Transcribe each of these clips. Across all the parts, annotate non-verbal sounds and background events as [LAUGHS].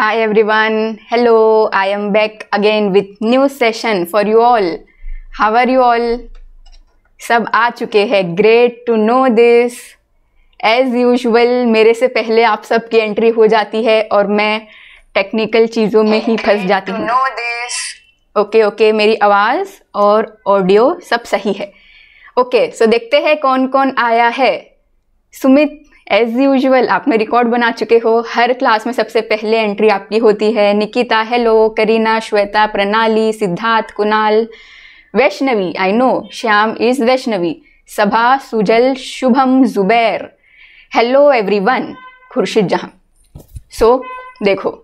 Every everyone hello I am back again with new session for you all how are you all सब आ चुके हैं great to know this as usual मेरे से पहले आप सब की एंट्री हो जाती है और मैं टेक्निकल चीज़ों में ही फंस जाती हूँ ओके ओके मेरी आवाज़ और ऑडियो सब सही है ओके okay, सो so देखते हैं कौन कौन आया है सुमित एज यूजल आप में रिकॉर्ड बना चुके हो हर क्लास में सबसे पहले एंट्री आपकी होती है Nikita hello Kareena Shweta Pranali Siddharth Kunal Vaishnavi I know Shyam is Vaishnavi Sabha Sujal Shubham Zubair hello one Khurshid Jahan so so, देखो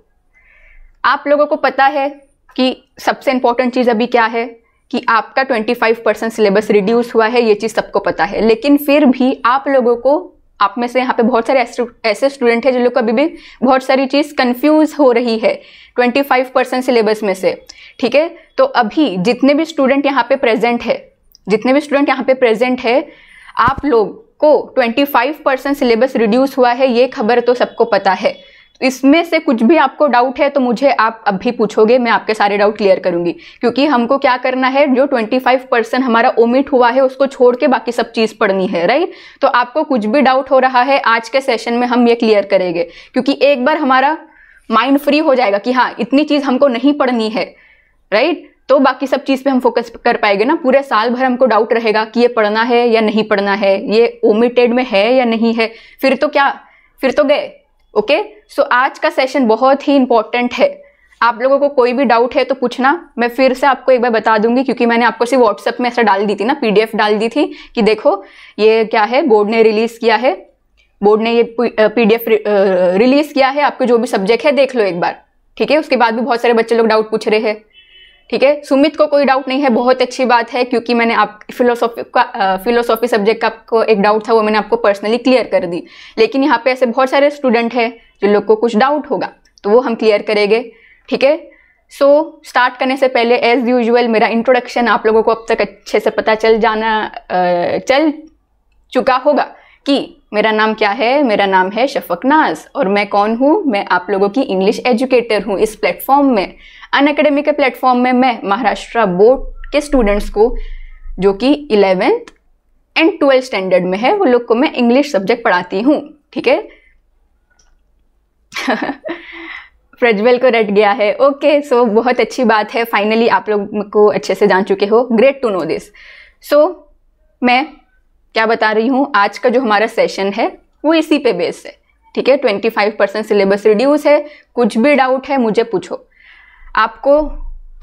आप लोगों को पता है कि सबसे इंपॉर्टेंट चीज़ अभी क्या है कि आपका 25 परसेंट सिलेबस रिड्यूस हुआ है ये चीज़ सबको पता है लेकिन फिर भी आप लोगों को आप में से यहाँ पे बहुत सारे ऐसे स्टूडेंट हैं जिन लोग को अभी भी बहुत सारी चीज़ कंफ्यूज हो रही है 25 परसेंट सिलेबस में से ठीक है तो अभी जितने भी स्टूडेंट यहाँ पे प्रेजेंट है जितने भी स्टूडेंट यहाँ पे प्रेजेंट है आप लोग को 25 परसेंट सिलेबस रिड्यूस हुआ है ये खबर तो सबको पता है इसमें से कुछ भी आपको डाउट है तो मुझे आप अभी पूछोगे मैं आपके सारे डाउट क्लियर करूंगी क्योंकि हमको क्या करना है जो 25 परसेंट हमारा ओमिट हुआ है उसको छोड़ के बाकी सब चीज़ पढ़नी है राइट तो आपको कुछ भी डाउट हो रहा है आज के सेशन में हम ये क्लियर करेंगे क्योंकि एक बार हमारा माइंड फ्री हो जाएगा कि हाँ इतनी चीज़ हमको नहीं पढ़नी है राइट तो बाकी सब चीज़ पे हम फोकस कर पाएंगे ना पूरे साल भर हमको डाउट रहेगा कि ये पढ़ना है या नहीं पढ़ना है ये ओमिटेड में है या नहीं है फिर तो क्या फिर तो गए ओके सो so, आज का सेशन बहुत ही इंपॉर्टेंट है आप लोगों को कोई भी डाउट है तो पूछना मैं फिर से आपको एक बार बता दूंगी क्योंकि मैंने आपको सिर्फ व्हाट्सएप में ऐसा डाल दी थी ना पीडीएफ डाल दी थी कि देखो ये क्या है बोर्ड ने रिलीज़ किया है बोर्ड ने ये पीडीएफ रिलीज़ किया है आपके जो भी सब्जेक्ट है देख लो एक बार ठीक है उसके बाद भी बहुत सारे बच्चे लोग डाउट पूछ रहे हैं ठीक है सुमित को कोई डाउट नहीं है बहुत अच्छी बात है क्योंकि मैंने आप फिलोसॉफी का फिलोसॉफी सब्जेक्ट का आपको एक डाउट था वो मैंने आपको पर्सनली क्लियर कर दी लेकिन यहाँ पे ऐसे बहुत सारे स्टूडेंट हैं जिन लोग को कुछ डाउट होगा तो वो हम क्लियर करेंगे ठीक है सो स्टार्ट करने से पहले एज यूजल मेरा इंट्रोडक्शन आप लोगों को अब तक अच्छे से पता चल जाना चल चुका होगा कि मेरा नाम क्या है मेरा नाम है शफक नाज और मैं कौन हूँ मैं आप लोगों की इंग्लिश एजुकेटर हूँ इस प्लेटफॉर्म में अन अकेडमी के प्लेटफॉर्म में मैं महाराष्ट्र बोर्ड के स्टूडेंट्स को जो कि इलेवेंथ एंड ट्वेल्थ स्टैंडर्ड में है वो लोग को मैं इंग्लिश सब्जेक्ट पढ़ाती हूँ ठीक है प्रज्वल को रट गया है ओके okay, सो so बहुत अच्छी बात है फाइनली आप लोग को अच्छे से जान चुके हो great to know this so मैं क्या बता रही हूँ आज का जो हमारा सेशन है वो इसी पे बेस्ड है ठीक है twenty five percent syllabus reduce है कुछ भी डाउट है मुझे पूछो आपको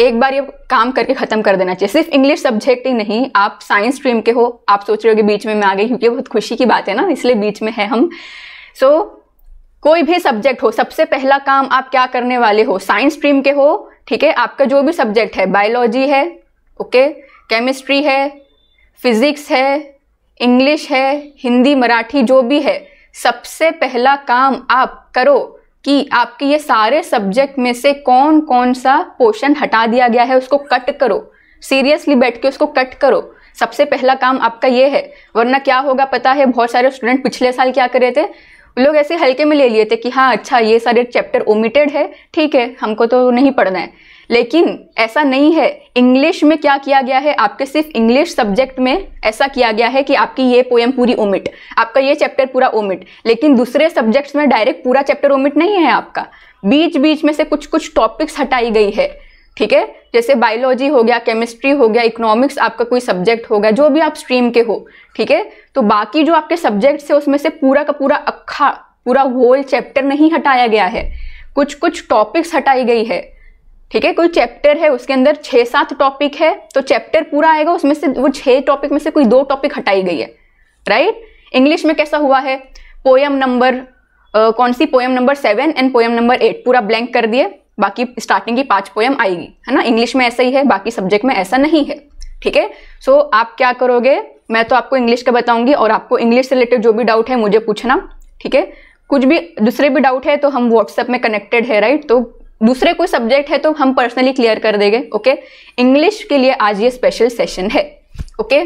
एक बार ये काम करके ख़त्म कर देना चाहिए सिर्फ इंग्लिश सब्जेक्ट ही नहीं आप साइंस स्ट्रीम के हो आप सोच रहे हो कि बीच में मैं आ गई क्योंकि बहुत खुशी की बात है ना इसलिए बीच में है हम सो so, कोई भी सब्जेक्ट हो सबसे पहला काम आप क्या करने वाले हो साइंस स्ट्रीम के हो ठीक है आपका जो भी सब्जेक्ट है बायोलॉजी है ओके केमिस्ट्री है फिजिक्स है इंग्लिश है हिंदी मराठी जो भी है सबसे पहला काम आप करो कि आपके ये सारे सब्जेक्ट में से कौन कौन सा पोर्शन हटा दिया गया है उसको कट करो सीरियसली बैठ के उसको कट करो सबसे पहला काम आपका ये है वरना क्या होगा पता है बहुत सारे स्टूडेंट पिछले साल क्या कर रहे थे लोग ऐसे हल्के में ले लिए थे कि हाँ अच्छा ये सारे चैप्टर ओमिटेड है ठीक है हमको तो नहीं पढ़ना है लेकिन ऐसा नहीं है इंग्लिश में क्या किया गया है आपके सिर्फ इंग्लिश सब्जेक्ट में ऐसा किया गया है कि आपकी ये पोएम पूरी ओमिट आपका ये चैप्टर पूरा ओमिट लेकिन दूसरे सब्जेक्ट्स में डायरेक्ट पूरा चैप्टर ओमिट नहीं है आपका बीच बीच में से कुछ कुछ टॉपिक्स हटाई गई है ठीक है जैसे बायोलॉजी हो गया केमिस्ट्री हो गया इकोनॉमिक्स आपका कोई सब्जेक्ट होगा जो भी आप स्ट्रीम के हो ठीक है तो बाकी जो आपके सब्जेक्ट्स है उसमें से पूरा का पूरा अखा पूरा होल चैप्टर नहीं हटाया गया है कुछ कुछ टॉपिक्स हटाई गई है ठीक है कोई चैप्टर है उसके अंदर छः सात टॉपिक है तो चैप्टर पूरा आएगा उसमें से वो छः टॉपिक में से कोई दो टॉपिक हटाई गई है राइट इंग्लिश में कैसा हुआ है पोएम नंबर कौन सी poem number seven and poem number eight पूरा ब्लैंक कर दिए बाकी स्टार्टिंग की पांच पोएम आएगी है ना इंग्लिश में ऐसा ही है बाकी सब्जेक्ट में ऐसा नहीं है ठीक है सो आप क्या करोगे मैं तो आपको इंग्लिश का बताऊंगी और आपको इंग्लिश से रिलेटेड जो भी डाउट है मुझे पूछना ठीक है कुछ भी दूसरे भी डाउट है तो हम व्हाट्सएप में कनेक्टेड है राइट तो दूसरे कोई सब्जेक्ट है तो हम पर्सनली क्लियर कर देंगे ओके इंग्लिश के लिए आज ये स्पेशल सेशन है ओके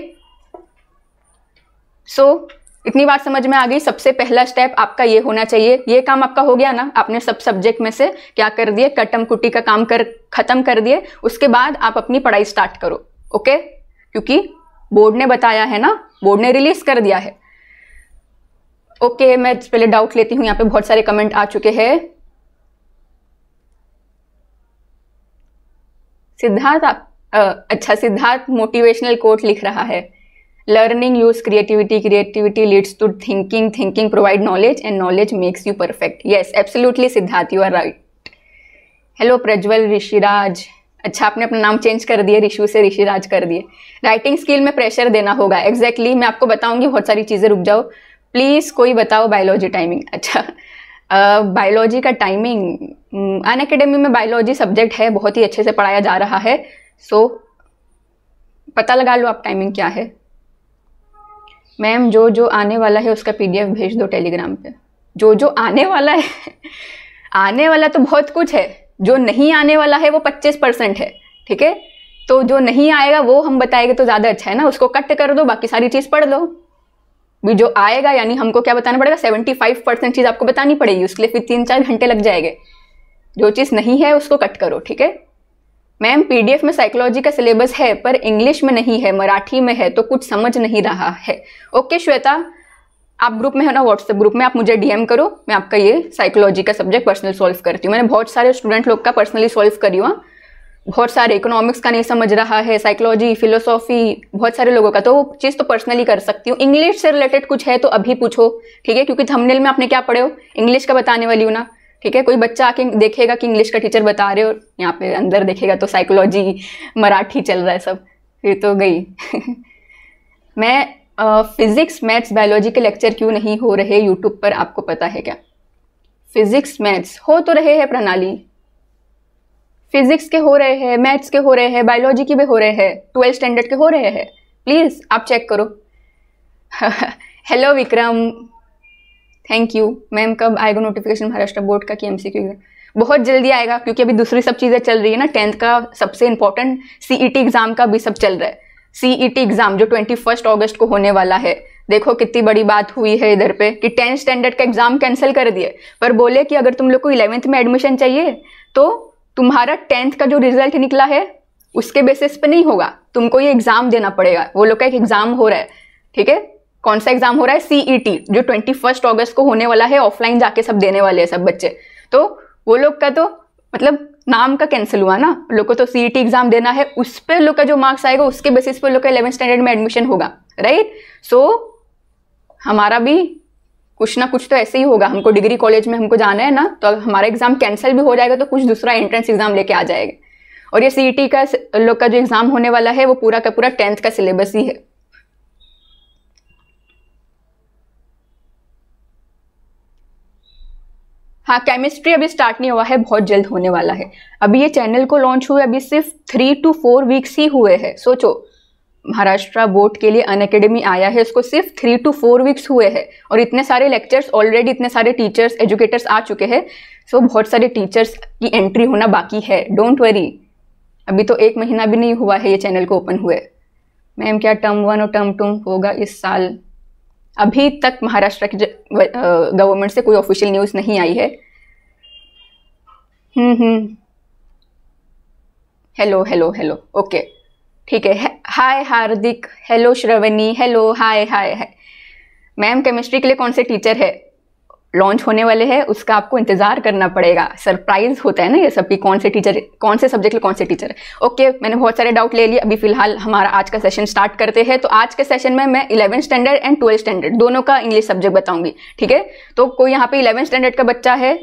सो so, इतनी बात समझ में आ गई सबसे पहला स्टेप आपका ये होना चाहिए ये काम आपका हो गया ना आपने सब सब्जेक्ट में से क्या कर दिए कटम कुटी का काम कर खत्म कर दिए उसके बाद आप अपनी पढ़ाई स्टार्ट करो ओके क्योंकि बोर्ड ने बताया है ना बोर्ड ने रिलीज कर दिया है ओके मैं पहले डाउट लेती हूँ यहाँ पे बहुत सारे कमेंट आ चुके हैं सिद्धार्थ आप अच्छा सिद्धार्थ मोटिवेशनल कोट लिख रहा है learning use creativity creativity leads to thinking thinking provide knowledge and knowledge makes you perfect yes absolutely Siddharth you are right hello Prajwal Rishiraj अच्छा आपने अपना नाम चेंज कर दिया ऋषु से ऋषिराज कर दिए राइटिंग स्किल में प्रेशर देना होगा एग्जैक्टली exactly, मैं आपको बताऊंगी बहुत सारी चीज़ें रुक जाओ प्लीज़ कोई बताओ बायोलॉजी टाइमिंग अच्छा बायोलॉजी uh, का टाइमिंग अन अकेडमी में बायोलॉजी सब्जेक्ट है बहुत ही अच्छे से पढ़ाया जा रहा है सो so, पता लगा लो आप टाइमिंग क्या है मैम जो जो आने वाला है उसका पीडीएफ भेज दो टेलीग्राम पे जो जो आने वाला है आने वाला तो बहुत कुछ है जो नहीं आने वाला है वो पच्चीस परसेंट है ठीक है तो जो नहीं आएगा वो हम बताएंगे तो ज़्यादा अच्छा है ना उसको कट कर दो बाकी सारी चीज़ पढ़ लो भी जो आएगा यानी हमको क्या बताना पड़ेगा सेवेंटी फाइव परसेंट चीज़ आपको बतानी पड़ेगी उसके लिए फिर तीन चार घंटे लग जाएंगे जो चीज़ नहीं है उसको कट करो ठीक है मैम पीडीएफ में साइकोलॉजी का सिलेबस है पर इंग्लिश में नहीं है मराठी में है तो कुछ समझ नहीं रहा है ओके श्वेता आप ग्रुप में हो ना व्हाट्सएप ग्रुप में आप मुझे डीएम करो मैं आपका ये साइकोलॉजी का सब्जेक्ट पर्सनल सॉल्व करती हूँ मैंने बहुत सारे स्टूडेंट लोग का पर्सनली सॉल्व करी हुआ हाँ। बहुत सारे इकोनॉमिक्स का नहीं समझ रहा है साइकोलॉजी फिलोसॉफी बहुत सारे लोगों का तो वो चीज़ तो पर्सनली कर सकती हूँ इंग्लिश से रिलेटेड कुछ है तो अभी पूछो ठीक है क्योंकि थंबनेल में आपने क्या पढ़े हो इंग्लिश का बताने वाली हूँ ना ठीक है कोई बच्चा आके देखेगा कि इंग्लिश का टीचर बता रहे हो यहाँ पे अंदर देखेगा तो साइकोलॉजी मराठी चल रहा है सब फिर तो गई [LAUGHS] मैं फिज़िक्स मैथ्स बायोलॉजी के लेक्चर क्यों नहीं हो रहे यूट्यूब पर आपको पता है क्या फिज़िक्स मैथ्स हो तो रहे हैं प्रणाली फिजिक्स के हो रहे हैं मैथ्स के हो रहे हैं बायोलॉजी के भी हो रहे हैं ट्वेल्थ स्टैंडर्ड के हो रहे हैं प्लीज़ आप चेक करो hello [LAUGHS] Vikram thank you ma'am कब आएगा नोटिफिकेशन महाराष्ट्र बोर्ड का कि एम बहुत जल्दी आएगा क्योंकि अभी दूसरी सब चीज़ें चल रही है ना टेंथ का सबसे इंपॉर्टेंट सी एग्ज़ाम का भी सब चल रहा है सी एग्ज़ाम e जो ट्वेंटी फर्स्ट अगस्त को होने वाला है देखो कितनी बड़ी बात हुई है इधर पे कि टेंथ स्टैंडर्ड का एग्ज़ाम कैंसिल कर दिए पर बोले कि अगर तुम लोग को इलेवेंथ में एडमिशन चाहिए तो तुम्हारा टेंथ का जो रिजल्ट निकला है उसके बेसिस पे नहीं होगा तुमको ये एग्ज़ाम देना पड़ेगा वो लोग का एक एग्ज़ाम हो रहा है ठीक है कौन सा एग्जाम हो रहा है सीईटी e जो ट्वेंटी फर्स्ट ऑगस्ट को होने वाला है ऑफलाइन जाके सब देने वाले हैं सब बच्चे तो वो लोग का तो मतलब नाम का कैंसिल हुआ ना लोग को तो सीईटी एग्जाम e देना है उस पर लोग का जो मार्क्स आएगा उसके बेसिस पर लोग का इलेवन स्टैंडर्ड में एडमिशन होगा राइट सो so, हमारा भी कुछ ना कुछ तो ऐसे ही होगा हमको डिग्री कॉलेज में हमको जाना है ना तो अब हमारा एग्जाम कैंसिल भी हो जाएगा तो कुछ दूसरा एंट्रेंस एग्जाम लेके आ जाएगा और ये सीई e का लोग का जो एग्जाम होने वाला है वो पूरा का पूरा टेंथ का सिलेबस ही है हाँ केमिस्ट्री अभी स्टार्ट नहीं हुआ है बहुत जल्द होने वाला है अभी ये चैनल को लॉन्च हुए अभी सिर्फ थ्री टू फोर वीक्स ही हुए हैं सोचो महाराष्ट्र बोर्ड के लिए अन अकेडमी आया है उसको सिर्फ थ्री टू फोर वीक्स हुए हैं और इतने सारे लेक्चर्स ऑलरेडी इतने सारे टीचर्स एजुकेटर्स आ चुके हैं सो so, बहुत सारे टीचर्स की एंट्री होना बाकी है डोंट वरी अभी तो एक महीना भी नहीं हुआ है ये चैनल को ओपन हुए मैम क्या टर्म वन और टर्म टू होगा इस साल अभी तक महाराष्ट्र की गवर्नमेंट से कोई ऑफिशियल न्यूज़ नहीं आई है हेलो हेलो हेलो ओके ठीक है hi Hardik hello Shravani hello hi hi hi ma'am chemistry के लिए कौन से टीचर है लॉन्च होने वाले हैं उसका आपको इंतज़ार करना पड़ेगा सरप्राइज होता है ना ये सब कि कौन से टीचर कौन से सब्जेक्ट में कौन से टीचर है ओके मैंने बहुत सारे डाउट ले लिए अभी फिलहाल हमारा आज का सेशन स्टार्ट करते हैं तो आज के सेशन में मैं eleven standard and twelfth standard दोनों का इंग्लिश सब्जेक्ट बताऊंगी ठीक है तो कोई यहाँ पे इलेवन स्टैंडर्ड का बच्चा है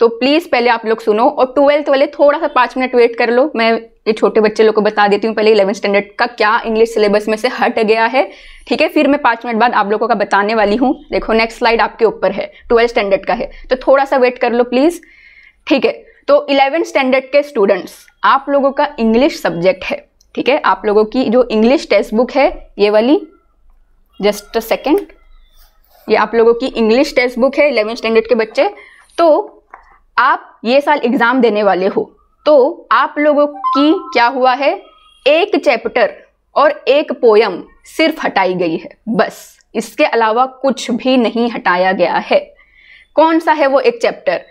तो प्लीज़ पहले आप लोग सुनो और ट्वेल्थ वाले थोड़ा सा पाँच मिनट वेट कर लो मैं ये छोटे बच्चे लोग को बता देती हूँ पहले इलेवन स्टैंडर्ड का क्या इंग्लिश सिलेबस में से हट गया है ठीक है फिर मैं पाँच मिनट बाद आप लोगों का बताने वाली हूँ देखो नेक्स्ट स्लाइड आपके ऊपर है ट्वेल्थ स्टैंडर्ड का है तो थोड़ा सा वेट कर लो प्लीज़ ठीक है तो इलेवन स्टैंडर्ड के स्टूडेंट्स आप लोगों का इंग्लिश सब्जेक्ट है ठीक है आप लोगों की जो इंग्लिश टेक्स्ट बुक है ये वाली जस्ट अ सेकेंड ये आप लोगों की इंग्लिश टेक्स्ट बुक है इलेवन स्टैंडर्ड के बच्चे तो आप ये साल एग्ज़ाम देने वाले हो तो आप लोगों की क्या हुआ है एक चैप्टर और एक पोयम सिर्फ हटाई गई है बस इसके अलावा कुछ भी नहीं हटाया गया है कौन सा है वो एक चैप्टर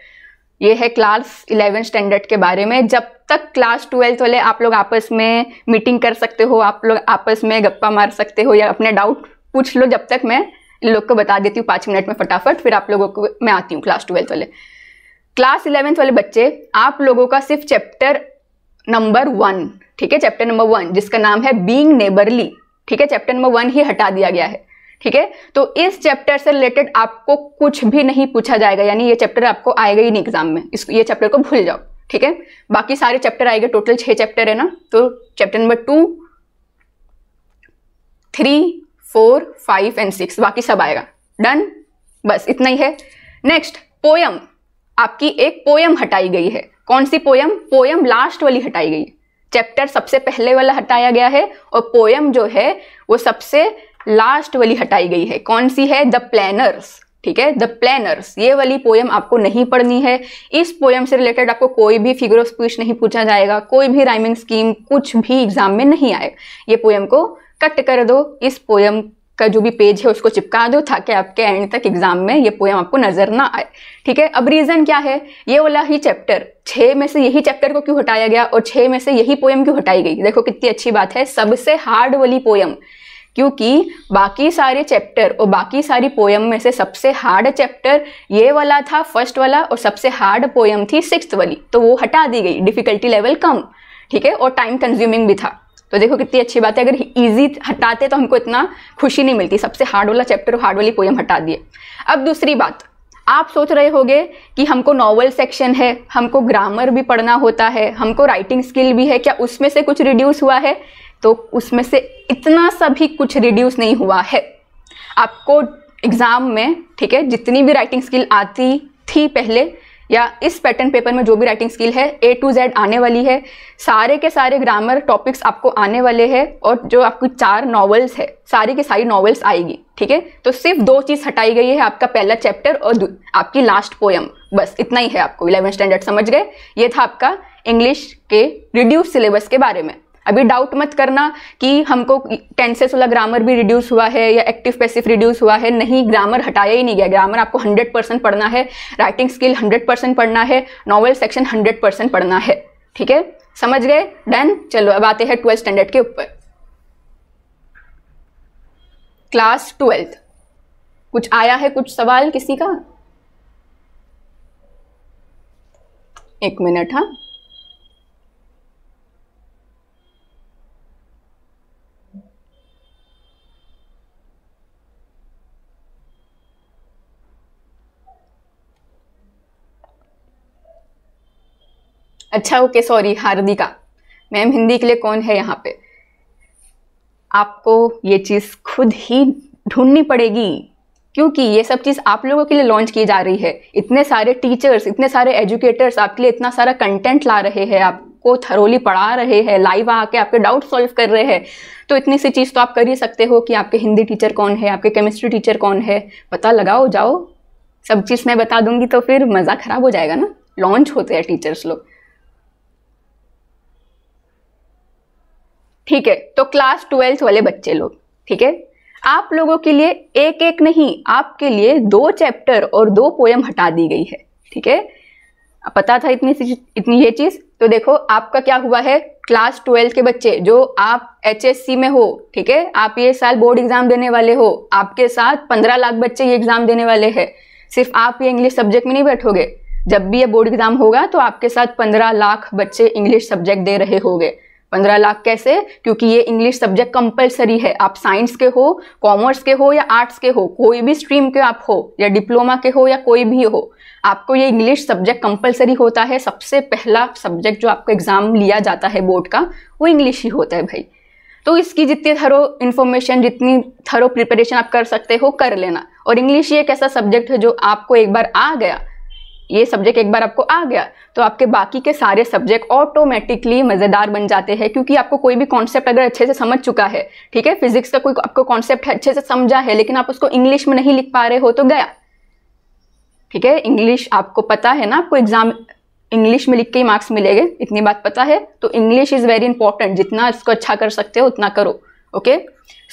ये है क्लास इलेवन स्टैंडर्ड के बारे में जब तक क्लास ट्वेल्थ वाले आप लोग आपस में मीटिंग कर सकते हो आप लोग आपस में गप्पा मार सकते हो या अपने डाउट पूछ लो जब तक मैं इन लोग को बता देती हूँ पाँच मिनट में फटाफट फिर आप लोगों को मैं आती हूँ क्लास ट्वेल्थ वाले क्लास इलेवेंथ वाले बच्चे आप लोगों का सिर्फ चैप्टर नंबर वन ठीक है चैप्टर नंबर वन जिसका नाम है बींग नेबरली ठीक है चैप्टर नंबर वन ही हटा दिया गया है ठीक है तो इस चैप्टर से रिलेटेड आपको कुछ भी नहीं पूछा जाएगा यानी ये चैप्टर आपको आएगा ही नहीं एग्जाम में इस ये चैप्टर को भूल जाओ ठीक है बाकी सारे चैप्टर आएगा टोटल छः चैप्टर है ना तो chapter number two three four five and six बाकी सब आएगा डन बस इतना ही है नेक्स्ट पोयम आपकी एक पोयम हटाई गई है कौन सी पोयम पोयम लास्ट वाली हटाई गई चैप्टर सबसे पहले वाला हटाया गया है और पोयम जो है वो सबसे लास्ट वाली हटाई गई है कौन सी है द प्लानर्स ठीक है द प्लानर्स ये वाली पोयम आपको नहीं पढ़नी है इस पोयम से रिलेटेड आपको कोई भी फिगर ऑफ स्पीच नहीं पूछा जाएगा कोई भी राइमिंग स्कीम कुछ भी एग्जाम में नहीं आएगा ये पोएम को कट कर दो इस पोयम का जो भी पेज है उसको चिपका दो ताकि आपके एंड तक एग्जाम में ये पोएम आपको नजर ना आए ठीक है अब रीज़न क्या है ये वाला ही चैप्टर छः में से यही चैप्टर को क्यों हटाया गया और छः में से यही पोएम क्यों हटाई गई देखो कितनी अच्छी बात है सबसे हार्ड वाली पोएम क्योंकि बाकी सारे चैप्टर और बाकी सारी पोएम में से सबसे हार्ड चैप्टर ये वाला था फर्स्ट वाला और सबसे हार्ड पोएम थी सिक्स वाली तो वो हटा दी गई डिफ़िकल्टी लेवल कम ठीक है और टाइम कंज्यूमिंग भी था तो देखो कितनी अच्छी बात है अगर ईजी हटाते तो हमको इतना खुशी नहीं मिलती सबसे हार्ड वाला चैप्टर हार्ड वाली पोएम हटा दिए अब दूसरी बात आप सोच रहे होगे कि हमको नॉवल सेक्शन है हमको ग्रामर भी पढ़ना होता है हमको राइटिंग स्किल भी है क्या उसमें से कुछ रिड्यूस हुआ है तो उसमें से इतना सा भी कुछ रिड्यूस नहीं हुआ है आपको एग्ज़ाम में ठीक है जितनी भी राइटिंग स्किल आती थी पहले या इस पैटर्न पेपर में जो भी राइटिंग स्किल है ए टू जेड आने वाली है सारे के सारे ग्रामर टॉपिक्स आपको आने वाले हैं और जो आपकी चार नॉवेल्स है सारी के सारी नॉवेल्स आएगी ठीक है तो सिर्फ दो चीज़ हटाई गई है आपका पहला चैप्टर और आपकी लास्ट पोयम बस इतना ही है आपको इलेवन स्टैंडर्ड समझ गए ये था आपका इंग्लिश के रिड्यूस सिलेबस के बारे में अभी डाउट मत करना कि हमको टेंसेस वाला ग्रामर भी रिड्यूस हुआ है या एक्टिव पैसिव रिड्यूस हुआ है नहीं ग्रामर हटाया ही नहीं गया ग्रामर आपको हंड्रेड परसेंट पढ़ना है राइटिंग स्किल हंड्रेड परसेंट पढ़ना है नॉवल सेक्शन हंड्रेड परसेंट पढ़ना है ठीक है समझ गए डन चलो अब आते हैं ट्वेल्थ स्टैंडर्ड के ऊपर क्लास ट्वेल्थ कुछ आया है कुछ सवाल किसी का एक मिनट हाँ अच्छा okay sorry Hardika ma'am Hindi के लिए कौन है यहाँ पे आपको ये चीज़ खुद ही ढूंढनी पड़ेगी क्योंकि ये सब चीज़ आप लोगों के लिए लॉन्च की जा रही है इतने सारे टीचर्स इतने सारे एजुकेटर्स आपके लिए इतना सारा कंटेंट ला रहे हैं आपको थरोली पढ़ा रहे हैं लाइव आके आपके डाउट सॉल्व कर रहे हैं तो इतनी सी चीज़ तो आप कर ही सकते हो कि आपके हिंदी टीचर कौन है आपके केमिस्ट्री टीचर कौन है पता लगाओ जाओ सब चीज़ मैं बता दूंगी तो फिर मज़ा ख़राब हो जाएगा ना लॉन्च होते हैं टीचर्स लोग ठीक है तो क्लास ट्वेल्थ वाले बच्चे लोग ठीक है आप लोगों के लिए एक एक नहीं आपके लिए दो चैप्टर और दो पोएम हटा दी गई है ठीक है पता था इतनी इतनी ये चीज़ तो देखो आपका क्या हुआ है क्लास ट्वेल्थ के बच्चे जो आप एच में हो ठीक है आप ये साल बोर्ड एग्जाम देने वाले हो आपके साथ पंद्रह लाख बच्चे ये एग्जाम देने वाले हैं सिर्फ आप ये इंग्लिश सब्जेक्ट में नहीं बैठोगे जब भी ये बोर्ड एग्जाम होगा तो आपके साथ पंद्रह लाख बच्चे इंग्लिश सब्जेक्ट दे रहे होंगे पंद्रह लाख कैसे क्योंकि ये इंग्लिश सब्जेक्ट कंपलसरी है आप साइंस के हो कॉमर्स के हो या आर्ट्स के हो कोई भी स्ट्रीम के आप हो या डिप्लोमा के हो या कोई भी हो आपको ये इंग्लिश सब्जेक्ट कंपलसरी होता है सबसे पहला सब्जेक्ट जो आपको एग्ज़ाम लिया जाता है बोर्ड का वो इंग्लिश ही होता है भाई तो इसकी जितनी थरो इन्फॉर्मेशन जितनी थरो प्रिपरेशन आप कर सकते हो कर लेना और इंग्लिश ये एक ऐसा सब्जेक्ट है जो आपको एक बार आ गया ये सब्जेक्ट एक बार आपको आ गया तो आपके बाकी के सारे सब्जेक्ट ऑटोमेटिकली मज़ेदार बन जाते हैं क्योंकि आपको कोई भी कॉन्सेप्ट अगर अच्छे से समझ चुका है ठीक है फिजिक्स का कोई आपको कॉन्सेप्ट अच्छे से समझा है लेकिन आप उसको इंग्लिश में नहीं लिख पा रहे हो तो गया ठीक है इंग्लिश आपको पता है ना आपको एग्जाम इंग्लिश में लिख के ही मार्क्स मिलेंगे इतनी बात पता है तो इंग्लिश इज़ वेरी इंपॉर्टेंट जितना इसको अच्छा कर सकते हो उतना करो ओके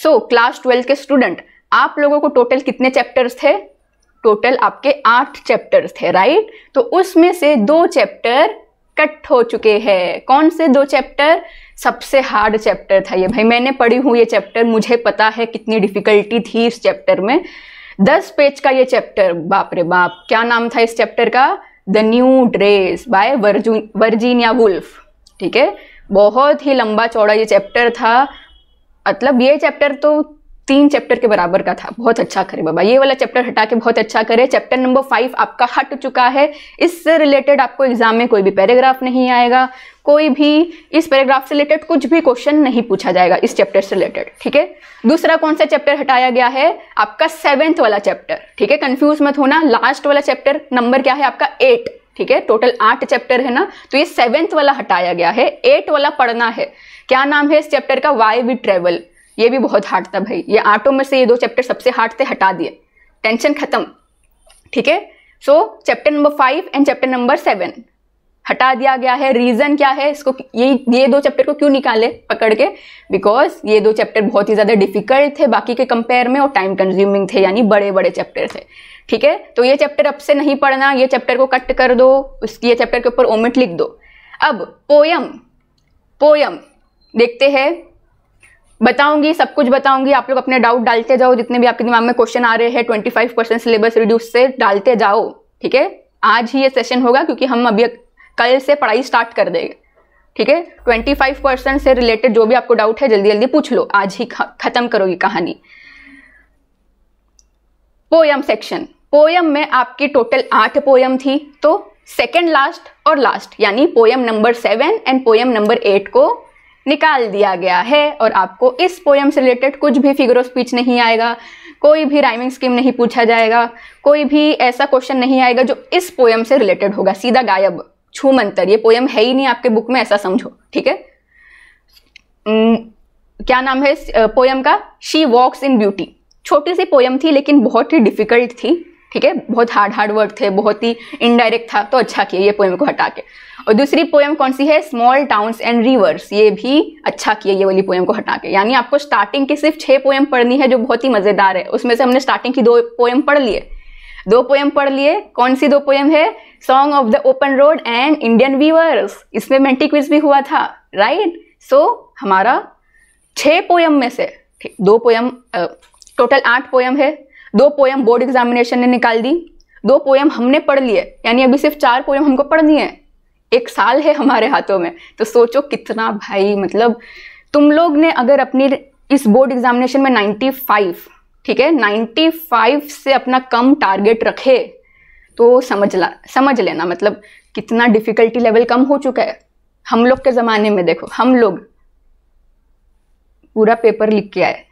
सो क्लास ट्वेल्थ के स्टूडेंट आप लोगों को टोटल कितने चैप्टर्स थे टोटल आपके आठ चैप्टर थे राइट तो उसमें से दो चैप्टर कट हो चुके हैं कौन से दो चैप्टर सबसे हार्ड चैप्टर था ये भाई मैंने पढ़ी हूँ ये चैप्टर मुझे पता है कितनी डिफ़िकल्टी थी इस चैप्टर में दस पेज का ये चैप्टर बाप रे बाप क्या नाम था इस चैप्टर का द न्यू ड्रेस बाय वर्जू वर्जीनिया वुल्फ ठीक है बहुत ही लंबा चौड़ा ये चैप्टर था मतलब ये चैप्टर तो तीन चैप्टर के बराबर का था बहुत अच्छा करे बाबा ये वाला चैप्टर हटा के बहुत अच्छा करे चैप्टर नंबर फाइव आपका हट चुका है इससे रिलेटेड आपको एग्जाम में कोई भी पैराग्राफ नहीं आएगा कोई भी इस पैराग्राफ से रिलेटेड कुछ भी क्वेश्चन नहीं पूछा जाएगा इस चैप्टर से रिलेटेड ठीक है दूसरा कौन सा चैप्टर हटाया गया है आपका सेवेंथ वाला चैप्टर ठीक है कन्फ्यूज मत होना लास्ट वाला चैप्टर नंबर क्या है आपका एट ठीक है टोटल आठ चैप्टर है ना तो ये सेवेंथ वाला हटाया गया है एट वाला पढ़ना है क्या नाम है इस चैप्टर का वाई वी ट्रेवल ये भी बहुत हार्ड था भाई ये आठों में से ये दो चैप्टर सबसे हार्ड थे हटा दिए टेंशन खत्म ठीक है so chapter number five and chapter number seven हटा दिया गया है रीजन क्या है इसको ये ये दो चैप्टर को क्यों निकाले पकड़ के बिकॉज ये दो चैप्टर बहुत ही ज़्यादा डिफिकल्ट थे बाकी के कंपेयर में और टाइम कंज्यूमिंग थे यानी बड़े बड़े चैप्टर थे ठीक है तो ये चैप्टर अब से नहीं पढ़ना ये चैप्टर को कट कर दो उसकी ये चैप्टर के ऊपर ओमिट लिख दो अब पोयम पोयम देखते हैं बताऊंगी सब कुछ बताऊंगी आप लोग अपने डाउट डालते जाओ जितने भी आपके दिमाग में क्वेश्चन आ रहे हैं twenty five percent syllabus reduce से डालते जाओ ठीक है आज ही ये सेशन होगा क्योंकि हम अभी कल से पढ़ाई स्टार्ट कर देंगे ठीक है ट्वेंटी फाइव परसेंट से रिलेटेड जो भी आपको डाउट है जल्दी जल्दी पूछ लो आज ही खत्म करो ये कहानी पोयम सेक्शन पोयम में आपकी टोटल आठ पोयम थी तो सेकेंड लास्ट और लास्ट यानी poem number seven and poem number eight को निकाल दिया गया है और आपको इस पोएम से रिलेटेड कुछ भी फिगर ऑफ स्पीच नहीं आएगा कोई भी राइमिंग स्कीम नहीं पूछा जाएगा कोई भी ऐसा क्वेश्चन नहीं आएगा जो इस पोएम से रिलेटेड होगा सीधा गायब छू मंतर ये पोयम है ही नहीं आपके बुक में ऐसा समझो ठीक है क्या नाम है पोएम का शी वॉक्स इन ब्यूटी छोटी सी पोएम थी लेकिन बहुत ही डिफिकल्ट थी ठीक है बहुत हार्ड हार्ड वर्ड थे बहुत ही इनडायरेक्ट था तो अच्छा किया ये पोएम को हटा के और दूसरी पोएम कौन सी है स्मॉल टाउन्स एंड रिवर्स ये भी अच्छा किया ये वाली पोएम को हटा के यानी आपको स्टार्टिंग की सिर्फ छः पोएम पढ़नी है जो बहुत ही मज़ेदार है उसमें से हमने स्टार्टिंग की दो पोएम पढ़ लिए दो पोएम पढ़ लिए कौन सी दो पोएम है song of the open road and Indian weavers इसमें मेंटी क्विज भी हुआ था राइट सो so, हमारा छह पोएम में से दो पोएम टोटल आठ पोएम है दो पोएम बोर्ड एग्जामिनेशन ने निकाल दी दो पोएम हमने पढ़ लिए यानी अभी सिर्फ चार पोएम हमको पढ़नी है एक साल है हमारे हाथों में तो सोचो कितना भाई मतलब तुम लोग ने अगर अपनी इस बोर्ड एग्जामिनेशन में 95 ठीक है 95 से अपना कम टारगेट रखे तो समझ ला समझ लेना मतलब कितना डिफिकल्टी लेवल कम हो चुका है हम लोग के ज़माने में देखो हम लोग पूरा पेपर लिख के आए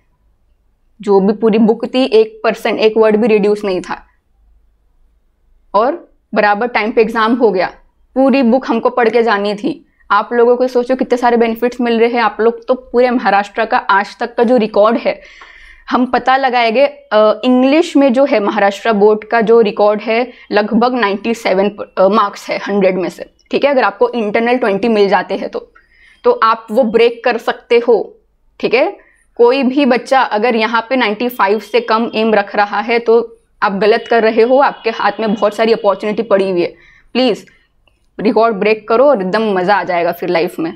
जो भी पूरी बुक थी एक परसेंट एक वर्ड भी रिड्यूस नहीं था और बराबर टाइम पे एग्ज़ाम हो गया पूरी बुक हमको पढ़ के जानी थी आप लोगों को सोचो कितने सारे बेनिफिट्स मिल रहे हैं आप लोग तो पूरे महाराष्ट्र का आज तक का जो रिकॉर्ड है हम पता लगाएंगे इंग्लिश में जो है महाराष्ट्र बोर्ड का जो रिकॉर्ड है लगभग 97 मार्क्स है 100 में से ठीक है अगर आपको इंटरनल 20 मिल जाते हैं तो तो आप वो ब्रेक कर सकते हो ठीक है कोई भी बच्चा अगर यहाँ पे 95 से कम एम रख रहा है तो आप गलत कर रहे हो आपके हाथ में बहुत सारी अपॉर्चुनिटी पड़ी हुई है प्लीज़ रिकॉर्ड ब्रेक करो और एकदम मज़ा आ जाएगा फिर लाइफ में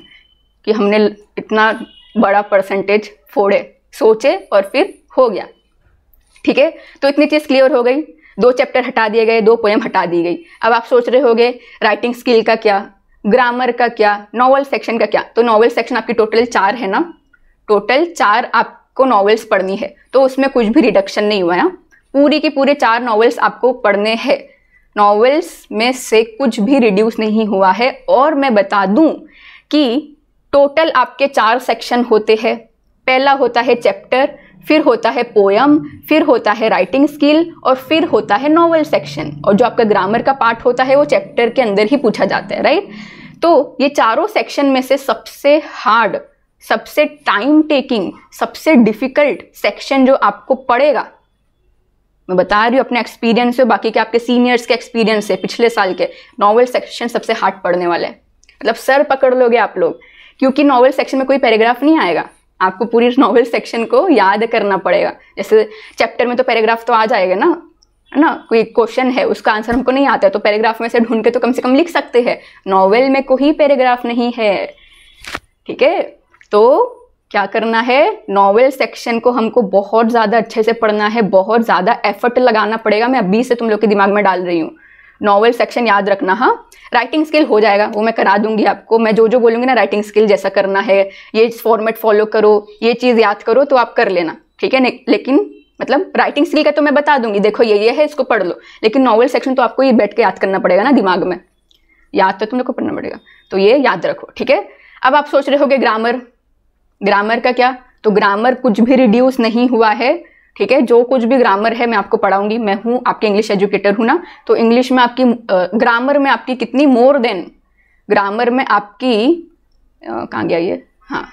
कि हमने इतना बड़ा परसेंटेज फोड़े सोचे और फिर हो गया ठीक है तो इतनी चीज़ क्लियर हो गई दो चैप्टर हटा दिए गए दो पोएम हटा दी गई अब आप सोच रहे होगे राइटिंग स्किल का क्या ग्रामर का क्या नॉवल सेक्शन का क्या तो नॉवल सेक्शन आपकी टोटल चार है ना टोटल चार आपको नॉवेल्स पढ़नी है तो उसमें कुछ भी रिडक्शन नहीं हुआ है हाँ। पूरी की पूरे चार नॉवेल्स आपको पढ़ने हैं नॉवेल्स में से कुछ भी रिड्यूस नहीं हुआ है और मैं बता दूं कि टोटल आपके चार सेक्शन होते हैं पहला होता है चैप्टर फिर होता है पोयम फिर होता है राइटिंग स्किल और फिर होता है नॉवल सेक्शन और जो आपका ग्रामर का पार्ट होता है वो चैप्टर के अंदर ही पूछा जाता है राइट तो ये चारों सेक्शन में से सबसे हार्ड सबसे टाइम टेकिंग सबसे डिफ़िकल्ट सेक्शन जो आपको पड़ेगा मैं बता रही हूँ अपने एक्सपीरियंस से बाकी के आपके सीनियर्स के एक्सपीरियंस से पिछले साल के नॉवल सेक्शन सबसे हार्ड पढ़ने वाला है मतलब सर पकड़ लोगे आप लोग क्योंकि नॉवल सेक्शन में कोई पैराग्राफ नहीं आएगा आपको पूरी नॉवल [LAUGHS] सेक्शन को याद करना पड़ेगा जैसे चैप्टर में तो पैराग्राफ तो आ जाएगा ना है ना कोई क्वेश्चन है उसका आंसर हमको नहीं आता है तो पैराग्राफ में से ढूंढ के तो कम से कम लिख सकते हैं नॉवेल में कोई पैराग्राफ नहीं है ठीक है तो क्या करना है नॉवेल सेक्शन को हमको बहुत ज़्यादा अच्छे से पढ़ना है बहुत ज़्यादा एफर्ट लगाना पड़ेगा मैं अभी से तुम लोग के दिमाग में डाल रही हूँ नॉवेल सेक्शन याद रखना हाँ राइटिंग स्किल हो जाएगा वो मैं करा दूंगी आपको मैं जो जो बोलूँगी ना राइटिंग स्किल जैसा करना है ये फॉर्मेट फॉलो करो ये चीज़ याद करो तो आप कर लेना ठीक है लेकिन मतलब राइटिंग स्किल का तो मैं बता दूंगी देखो ये ये है इसको पढ़ लो लेकिन नॉवल सेक्शन तो आपको ये बैठ के याद करना पड़ेगा ना दिमाग में याद तो तुम लोग को पढ़ना पड़ेगा तो ये याद रखो ठीक है अब आप सोच रहे हो ग्रामर ग्रामर का क्या तो ग्रामर कुछ भी रिड्यूस नहीं हुआ है ठीक है जो कुछ भी ग्रामर है मैं आपको पढ़ाऊंगी मैं हूँ आपके इंग्लिश एजुकेटर हूँ ना तो इंग्लिश में आपकी ग्रामर में आपकी कितनी मोर देन ग्रामर में आपकी कहाँ गया ये हाँ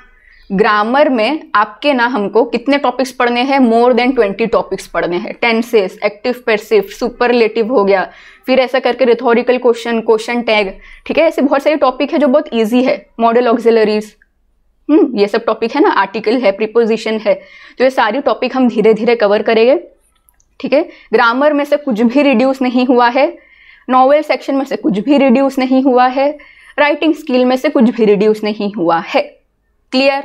ग्रामर में आपके ना हमको कितने टॉपिक्स पढ़ने हैं मोर देन ट्वेंटी टॉपिक्स पढ़ने हैं टेंसेस एक्टिव पेसिव सुपरलेटिव हो गया फिर ऐसा करके रिथोरिकल क्वेश्चन क्वेश्चन टैग ठीक है ऐसे बहुत सारे टॉपिक है जो बहुत ईजी है मॉडल ऑक्जिलरीज हम्म ये सब टॉपिक है ना आर्टिकल है प्रीपोजिशन है तो ये सारी टॉपिक हम धीरे धीरे कवर करेंगे ठीक है ग्रामर में से कुछ भी रिड्यूस नहीं हुआ है नॉवेल सेक्शन में से कुछ भी रिड्यूस नहीं हुआ है राइटिंग स्किल में से कुछ भी रिड्यूस नहीं हुआ है क्लियर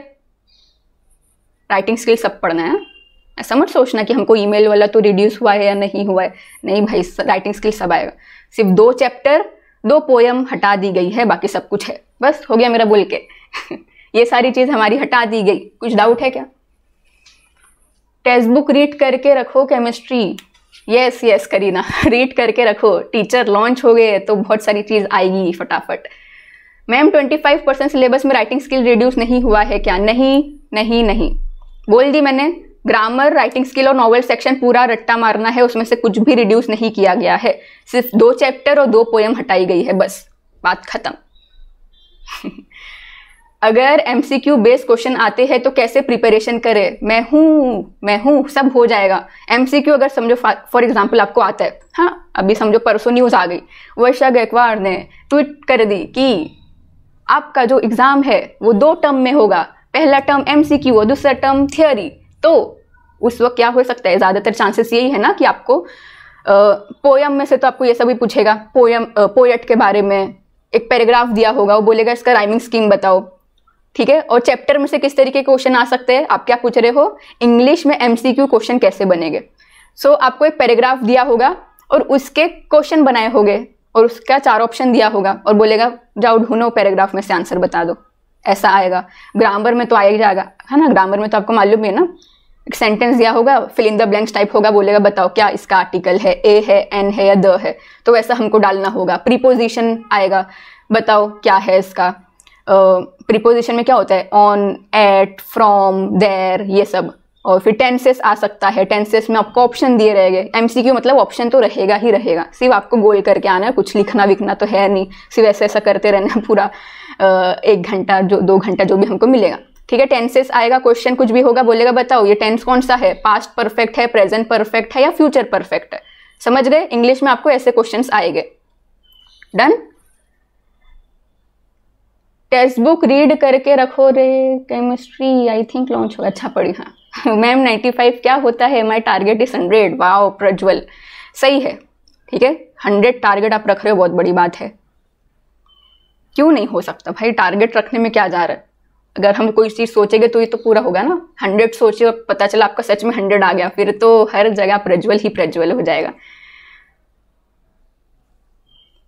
राइटिंग स्किल सब पढ़ना है हाँ? ऐसा मत सोचना कि हमको ईमेल वाला तो रिड्यूस हुआ है या नहीं हुआ है नहीं भाई राइटिंग स्किल सब आएगा सिर्फ दो चैप्टर दो पोयम हटा दी गई है बाकी सब कुछ है बस हो गया मेरा बोल के [LAUGHS] ये सारी चीज हमारी हटा दी गई कुछ डाउट है क्या टेक्स्ट बुक रीड करके रखो chemistry yes yes Kareena read [LAUGHS] करके रखो टीचर लॉन्च हो गए तो बहुत सारी चीज़ आएगी फटाफट मैम 25 परसेंट सिलेबस में राइटिंग स्किल रिड्यूस नहीं हुआ है क्या नहीं नहीं नहीं बोल दी मैंने ग्रामर राइटिंग स्किल और नॉवल सेक्शन पूरा रट्टा मारना है उसमें से कुछ भी रिड्यूस नहीं किया गया है सिर्फ दो चैप्टर और दो पोएम हटाई गई है बस बात खत्म [LAUGHS] अगर M C Q based question आते हैं तो कैसे प्रिपरेशन करें मैं हूँ मैं हूँ सब हो जाएगा एम सी क्यू अगर समझो फॉर एग्जाम्पल आपको आता है हाँ अभी समझो परसों न्यूज़ आ गई वर्षा गायकवाड़ ने ट्वीट कर दी कि आपका जो एग्ज़ाम है वो दो टर्म में होगा पहला टर्म एम सी क्यू और दूसरा टर्म थियोरी तो उस वक्त क्या हो सकता है ज़्यादातर चांसेस यही है ना कि आपको पोयम में से तो आपको ये सभी पूछेगा पोयम पोएट के बारे में एक पैराग्राफ दिया होगा वो बोलेगा इसका राइमिंग स्कीम बताओ ठीक है और चैप्टर में से किस तरीके के क्वेश्चन आ सकते हैं आप क्या पूछ रहे हो इंग्लिश में एमसीक्यू क्वेश्चन कैसे बनेंगे सो so, आपको एक पैराग्राफ दिया होगा और उसके क्वेश्चन बनाए होंगे और उसका चार ऑप्शन दिया होगा और बोलेगा जाओ ढूंढो पैराग्राफ में से आंसर बता दो ऐसा आएगा ग्रामर में तो आया ही जाएगा है ना ग्रामर में तो आपको मालूम ही है ना एक सेंटेंस दिया होगा fill in the blanks type होगा बोलेगा बताओ क्या इसका आर्टिकल है ए है एन है या द है तो वैसा हमको डालना होगा प्रीपोजिशन आएगा बताओ क्या है इसका प्रिपोजिशन में क्या होता है ऑन एट फ्रॉम देर ये सब और फिर टेंसेस आ सकता है टेंसेस में आपको ऑप्शन दिए रहेंगे एमसीक्यू मतलब ऑप्शन तो रहेगा ही रहेगा सिर्फ आपको गोल करके आना है कुछ लिखना विखना तो है नहीं सिर्फ ऐसा ऐसा करते रहना पूरा एक घंटा जो दो घंटा जो भी हमको मिलेगा ठीक है टेंसेस आएगा क्वेश्चन कुछ भी होगा बोलेगा बताओ ये टेंस कौन सा है पास्ट परफेक्ट है प्रेजेंट परफेक्ट है या फ्यूचर परफेक्ट है समझ गए इंग्लिश में आपको ऐसे क्वेश्चन आएंगे डन टेक्स्ट बुक रीड करके रखो रे केमिस्ट्री आई थिंक लॉन्च हो अच्छा पढ़ी हाँ मैम 95 क्या होता है my target is hundred wow Prajwal सही है ठीक है हंड्रेड टारगेट आप रख रहे हो बहुत बड़ी बात है क्यों नहीं हो सकता भाई टारगेट रखने में क्या जा रहा है अगर हम कोई चीज़ सोचेंगे तो ये तो पूरा होगा ना हंड्रेड सोचे और पता चला आपका सच में हंड्रेड आ गया फिर तो हर जगह प्रज्वल ही प्रज्वल हो जाएगा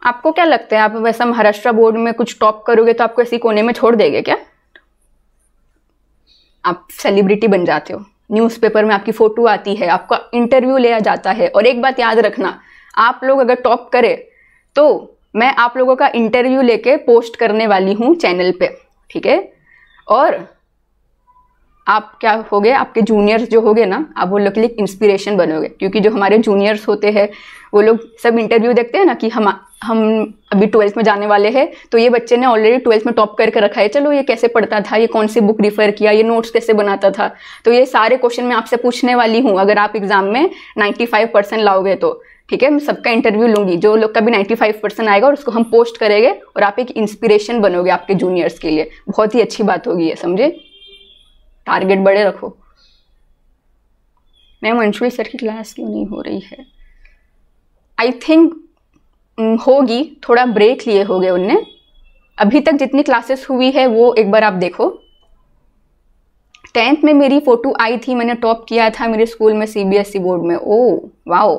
आपको क्या लगता है आप वैसा महाराष्ट्र बोर्ड में कुछ टॉप करोगे तो आपको ऐसी कोने में छोड़ देंगे क्या आप सेलिब्रिटी बन जाते हो न्यूज़पेपर में आपकी फ़ोटो आती है आपका इंटरव्यू लिया जाता है और एक बात याद रखना आप लोग अगर टॉप करें तो मैं आप लोगों का इंटरव्यू लेके पोस्ट करने वाली हूँ चैनल पे ठीक है और आप क्या हो गए आपके जूनियर्स जो होंगे ना आप वो लोग के लिए इंस्पिरेशन बनोगे क्योंकि जो हमारे जूनियर्स होते हैं वो लोग सब इंटरव्यू देखते हैं ना कि हम हम अभी ट्वेल्थ में जाने वाले हैं तो ये बच्चे ने ऑलरेडी ट्वेल्थ में टॉप करके रखा है चलो ये कैसे पढ़ता था ये कौन सी बुक रिफ़र किया ये नोट्स कैसे बनाता था तो ये सारे क्वेश्चन मैं आपसे पूछने वाली हूँ अगर आप एग्ज़ाम में नाइन्टी फाइव परसेंट लाओगे तो ठीक है मैं सबका इंटरव्यू लूँगी जो लोग का भी नाइन्टी फाइव परसेंट आएगा और उसको हम पोस्ट करेंगे और आप एक इंस्पिरेशन बनोगे आपके जूनियर्स के लिए बहुत ही अच्छी बात होगी ये समझे टारगेट बड़े रखो मैं मंशुरी सर की क्लास क्यों नहीं हो रही है आई थिंक होगी थोड़ा ब्रेक लिए हो गए उनने अभी तक जितनी क्लासेस हुई है वो एक बार आप देखो टेंथ में मेरी फ़ोटो आई थी मैंने टॉप किया था मेरे स्कूल में सीबीएसई e बोर्ड में ओ वाओ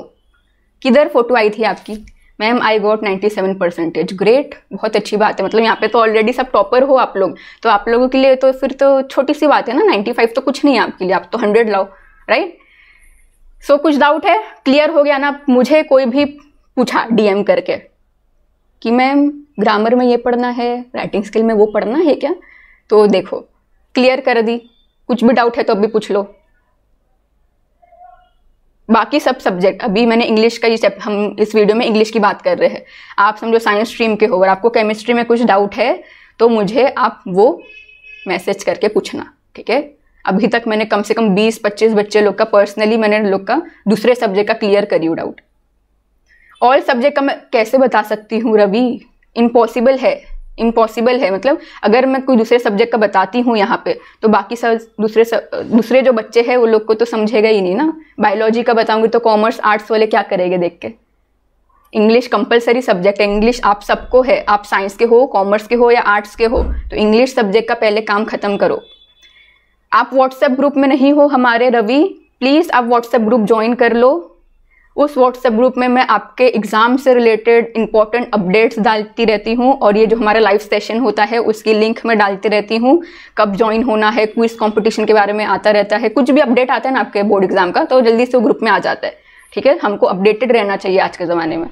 किधर फ़ोटो आई थी आपकी ma'am I got 97 percentage great बहुत अच्छी बात है मतलब यहाँ पे तो ऑलरेडी सब टॉपर हो आप लोग तो आप लोगों के लिए तो फिर तो छोटी सी बात है ना 95 तो कुछ नहीं है आपके लिए आप तो 100 लाओ राइट सो so, कुछ डाउट है क्लियर हो गया ना मुझे कोई भी पूछा डीएम करके कि मैम ग्रामर में ये पढ़ना है राइटिंग स्किल में वो पढ़ना है क्या तो देखो क्लियर कर दी कुछ भी डाउट है तो अभी पूछ लो बाकी सब सब्जेक्ट अभी मैंने इंग्लिश का ये हम इस वीडियो में इंग्लिश की बात कर रहे हैं आप समझो साइंस स्ट्रीम के हो और आपको केमिस्ट्री में कुछ डाउट है तो मुझे आप वो मैसेज करके पूछना ठीक है अभी तक मैंने कम से कम 20-25 बच्चे लोग का पर्सनली मैंने लोग का दूसरे सब्जेक्ट का क्लियर करी हूँ डाउट ऑल सब्जेक्ट का मैं कैसे बता सकती हूँ रवि इम्पॉसिबल है इम्पॉसिबल है मतलब अगर मैं कोई दूसरे सब्जेक्ट का बताती हूँ यहाँ पे तो बाकी सब दूसरे सब, दूसरे जो बच्चे हैं वो लोग को तो समझेगा ही नहीं ना बायोलॉजी का बताऊँगी तो कॉमर्स आर्ट्स वाले क्या करेंगे देख के इंग्लिश कंपलसरी सब्जेक्ट है इंग्लिश आप सबको है आप साइंस के हो कॉमर्स के हो या आर्ट्स के हो तो इंग्लिश सब्जेक्ट का पहले काम खत्म करो आप व्हाट्सएप ग्रुप में नहीं हो हमारे रवि प्लीज़ आप व्हाट्सएप ग्रुप ज्वाइन कर लो उस व्हाट्सएप ग्रुप में मैं आपके एग्ज़ाम से रिलेटेड इंपॉर्टेंट अपडेट्स डालती रहती हूँ और ये जो हमारा लाइव सेशन होता है उसकी लिंक मैं डालती रहती हूँ कब ज्वाइन होना है क्विज कंपटीशन के बारे में आता रहता है कुछ भी अपडेट आता है ना आपके बोर्ड एग्ज़ाम का तो जल्दी से वो ग्रुप में आ जाता है ठीक है हमको अपडेटेड रहना चाहिए आज के ज़माने में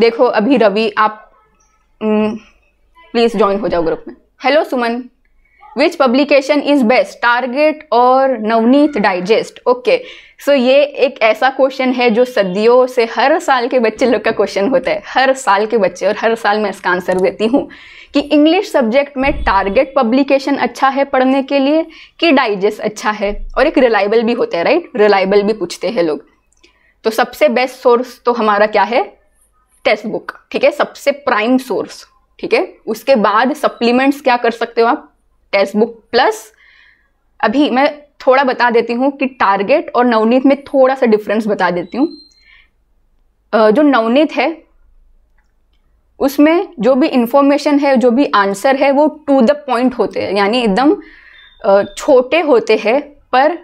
देखो अभी रवि आप प्लीज़ हम्म, ज्वाइन हो जाओ ग्रुप में hello Suman which publication is best Target और नवनीत डाइजेस्ट ओके सो ये एक ऐसा क्वेश्चन है जो सदियों से हर साल के बच्चे लोग का क्वेश्चन होता है हर साल के बच्चे और हर साल मैं इसका आंसर देती हूँ कि इंग्लिश सब्जेक्ट में टारगेट पब्लिकेशन अच्छा है पढ़ने के लिए कि डाइजेस्ट अच्छा है और एक रिलायबल भी होता है राइट रिलायबल भी पूछते हैं लोग तो सबसे बेस्ट सोर्स तो हमारा क्या है टेक्स्ट बुक ठीक है सबसे प्राइम सोर्स ठीक है उसके बाद सप्लीमेंट्स क्या कर सकते हो आप टेक्स्ट बुक प्लस अभी मैं थोड़ा बता देती हूँ कि टारगेट और नवनीत में थोड़ा सा डिफरेंस बता देती हूँ जो नवनीत है उसमें जो भी इंफॉर्मेशन है जो भी आंसर है वो टू द पॉइंट होते हैं यानी एकदम छोटे होते हैं पर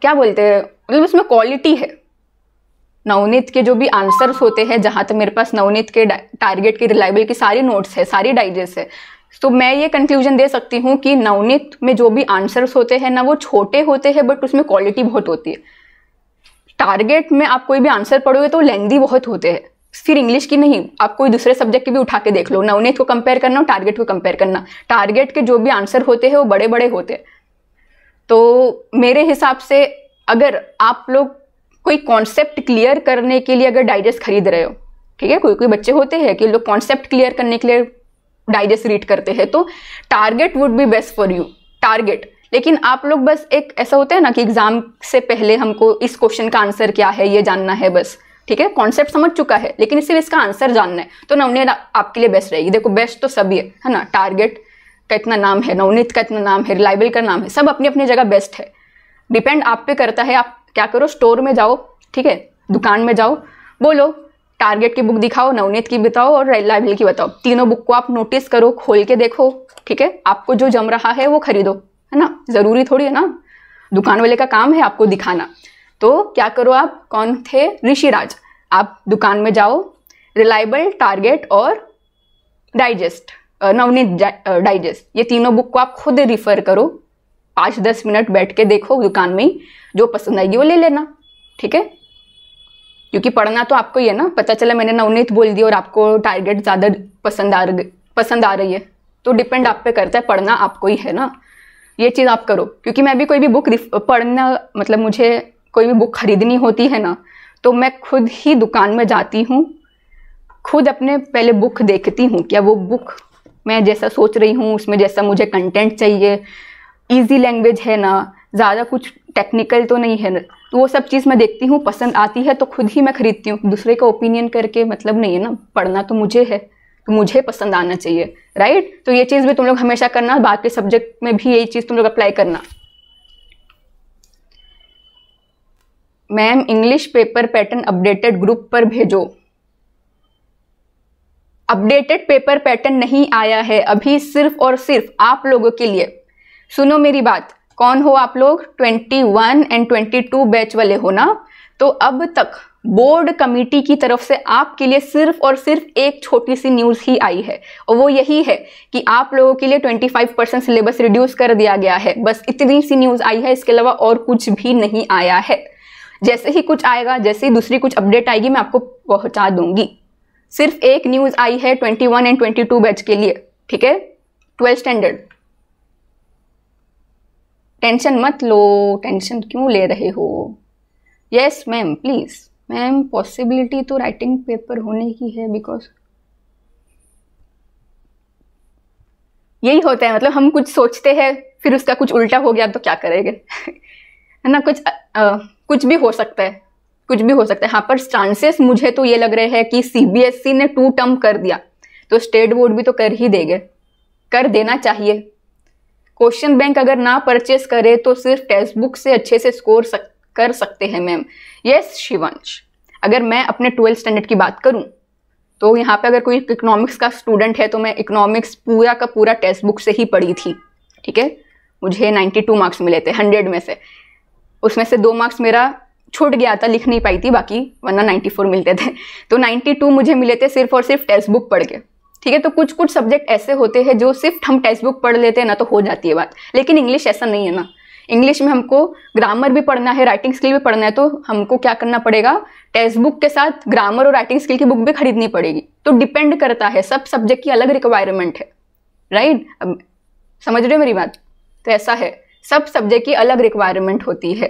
क्या बोलते हैं मतलब उसमें क्वालिटी है नवनीत के जो भी आंसर्स होते हैं जहाँ तक मेरे पास नवनीत के टारगेट के रिलायबल की सारी नोट्स है सारी डाइजेस्ट है तो मैं ये कंक्लूजन दे सकती हूँ कि नवनीत में जो भी आंसर्स होते हैं ना वो छोटे होते हैं बट उसमें क्वालिटी बहुत होती है टारगेट में आप कोई भी आंसर पढ़ोगे तो लेंदी बहुत होते हैं फिर इंग्लिश की नहीं आप कोई दूसरे सब्जेक्ट की भी उठा के देख लो नवनीत को कंपेयर करना और टारगेट को कंपेयर करना टारगेट के जो भी आंसर होते हैं वो बड़े बड़े होते हैं तो मेरे हिसाब से अगर आप लोग कोई कॉन्सेप्ट क्लियर करने के लिए अगर डाइजेस्ट खरीद रहे हो ठीक है कोई कोई बच्चे होते हैं कि लोग कॉन्सेप्ट क्लियर करने के लिए डाइजेस्ट रीड करते हैं तो Target would be best for you Target लेकिन आप लोग बस एक ऐसा होता है ना कि एग्जाम से पहले हमको इस क्वेश्चन का आंसर क्या है ये जानना है बस ठीक है कॉन्सेप्ट समझ चुका है लेकिन सिर्फ इसका आंसर जानना है तो नवनीत आपके लिए बेस्ट रहेगी देखो बेस्ट तो सभी है है ना टारगेट का इतना नाम है नवनीत का इतना नाम है रिलायबल का नाम है सब अपनी अपनी जगह बेस्ट है डिपेंड आप पे करता है आप क्या करो स्टोर में जाओ ठीक है दुकान में जाओ बोलो टारगेट की बुक दिखाओ नवनीत की बताओ और लाइबिल की बताओ तीनों बुक को आप नोटिस करो खोल के देखो ठीक है आपको जो जम रहा है वो खरीदो है ना ज़रूरी थोड़ी है ना दुकान वाले का काम है आपको दिखाना तो क्या करो आप कौन थे ऋषिराज आप दुकान में जाओ रिलायबल टारगेट और डाइजेस्ट नवनीत डाइजेस्ट ये तीनों बुक को आप खुद रिफ़र करो पाँच दस मिनट बैठ के देखो दुकान में ही जो पसंद आएगी वो ले लेना ठीक है क्योंकि पढ़ना तो आपको ही है ना पता चला मैंने नवनीत बोल दिया और आपको टारगेट ज़्यादा पसंद आ पसंद आ रही है तो डिपेंड आप पे करता है पढ़ना आपको ही है ना ये चीज़ आप करो क्योंकि मैं भी कोई भी बुक पढ़ना मतलब मुझे कोई भी बुक खरीदनी होती है ना तो मैं खुद ही दुकान में जाती हूँ खुद अपने पहले बुक देखती हूँ क्या वो बुक मैं जैसा सोच रही हूँ उसमें जैसा मुझे कंटेंट चाहिए ईजी लैंग्वेज है ना ज़्यादा कुछ टेक्निकल तो नहीं है तो वो सब चीज़ मैं देखती हूँ पसंद आती है तो खुद ही मैं खरीदती हूँ दूसरे का ओपिनियन करके मतलब नहीं है ना पढ़ना तो मुझे है तो मुझे पसंद आना चाहिए राइट तो ये चीज़ भी तुम लोग हमेशा करना बाकी सब्जेक्ट में भी यही चीज़ तुम लोग अप्लाई करना ma'am English paper pattern updated group पर भेजो अपडेटेड पेपर पैटर्न नहीं आया है अभी सिर्फ और सिर्फ आप लोगों के लिए सुनो मेरी बात कौन हो आप लोग 21 एंड 22 बैच वाले हो ना तो अब तक बोर्ड कमेटी की तरफ से आपके लिए सिर्फ और सिर्फ एक छोटी सी न्यूज़ ही आई है और वो यही है कि आप लोगों के लिए 25 परसेंट सिलेबस रिड्यूस कर दिया गया है बस इतनी सी न्यूज़ आई है इसके अलावा और कुछ भी नहीं आया है जैसे ही कुछ आएगा जैसे ही दूसरी कुछ अपडेट आएगी मैं आपको पहुंचा दूंगी सिर्फ एक न्यूज़ आई है ट्वेंटी एंड ट्वेंटी बैच के लिए ठीक है ट्वेल्थ स्टैंडर्ड टेंशन मत लो टेंशन क्यों ले रहे हो yes ma'am please ma'am possibility तो राइटिंग पेपर होने की है बिकॉज यही होता है मतलब हम कुछ सोचते हैं फिर उसका कुछ उल्टा हो गया तो क्या करेंगे है ना कुछ आ, कुछ भी हो सकता है कुछ भी हो सकता है हाँ पर चांसेस मुझे तो ये लग रहे हैं कि सीबीएसई e ने टू टर्म कर दिया तो स्टेट बोर्ड भी तो कर ही देगा कर देना चाहिए क्वेश्चन बैंक अगर ना परचेस करे तो सिर्फ टेक्स्ट बुक से अच्छे से स्कोर सक, कर सकते हैं मैम यस शिवंश अगर मैं अपने ट्वेल्थ स्टैंडर्ड की बात करूँ तो यहाँ पे अगर कोई इकोनॉमिक्स का स्टूडेंट है तो मैं इकोनॉमिक्स पूरा का पूरा टेक्स्ट बुक से ही पढ़ी थी ठीक है मुझे 92 मार्क्स मिले थे 100 में से उसमें से दो मार्क्स मेरा छूट गया था लिख नहीं पाई थी बाकी वरना 94 मिलते थे तो 92 मुझे मिले थे सिर्फ और सिर्फ टेक्स्ट बुक पढ़ के ठीक है तो कुछ कुछ सब्जेक्ट ऐसे होते हैं जो सिर्फ हम टेक्स्ट बुक पढ़ लेते हैं ना तो हो जाती है बात लेकिन इंग्लिश ऐसा नहीं है ना इंग्लिश में हमको ग्रामर भी पढ़ना है राइटिंग स्किल भी पढ़ना है तो हमको क्या करना पड़ेगा टेक्स्ट बुक के साथ ग्रामर और राइटिंग स्किल की बुक भी खरीदनी पड़ेगी तो डिपेंड करता है सब सब्जेक्ट की अलग रिक्वायरमेंट है राइट अब समझ रहे हो मेरी बात तो ऐसा है सब सब्जेक्ट की अलग रिक्वायरमेंट होती है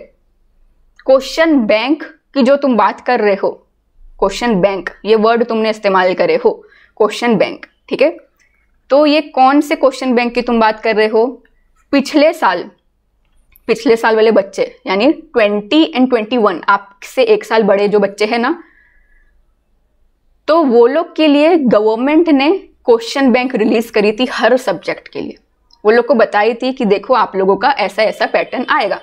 क्वेश्चन बैंक की जो तुम बात कर रहे हो क्वेश्चन बैंक ये वर्ड तुमने इस्तेमाल करे हो क्वेश्चन बैंक ठीक है तो ये कौन से क्वेश्चन बैंक की तुम बात कर रहे हो पिछले साल पिछले साल वाले बच्चे यानी ट्वेंटी एंड ट्वेंटी वन आपसे एक साल बड़े जो बच्चे हैं ना तो वो लोग के लिए गवर्नमेंट ने क्वेश्चन बैंक रिलीज करी थी हर सब्जेक्ट के लिए वो लोग को बताई थी कि देखो आप लोगों का ऐसा ऐसा पैटर्न आएगा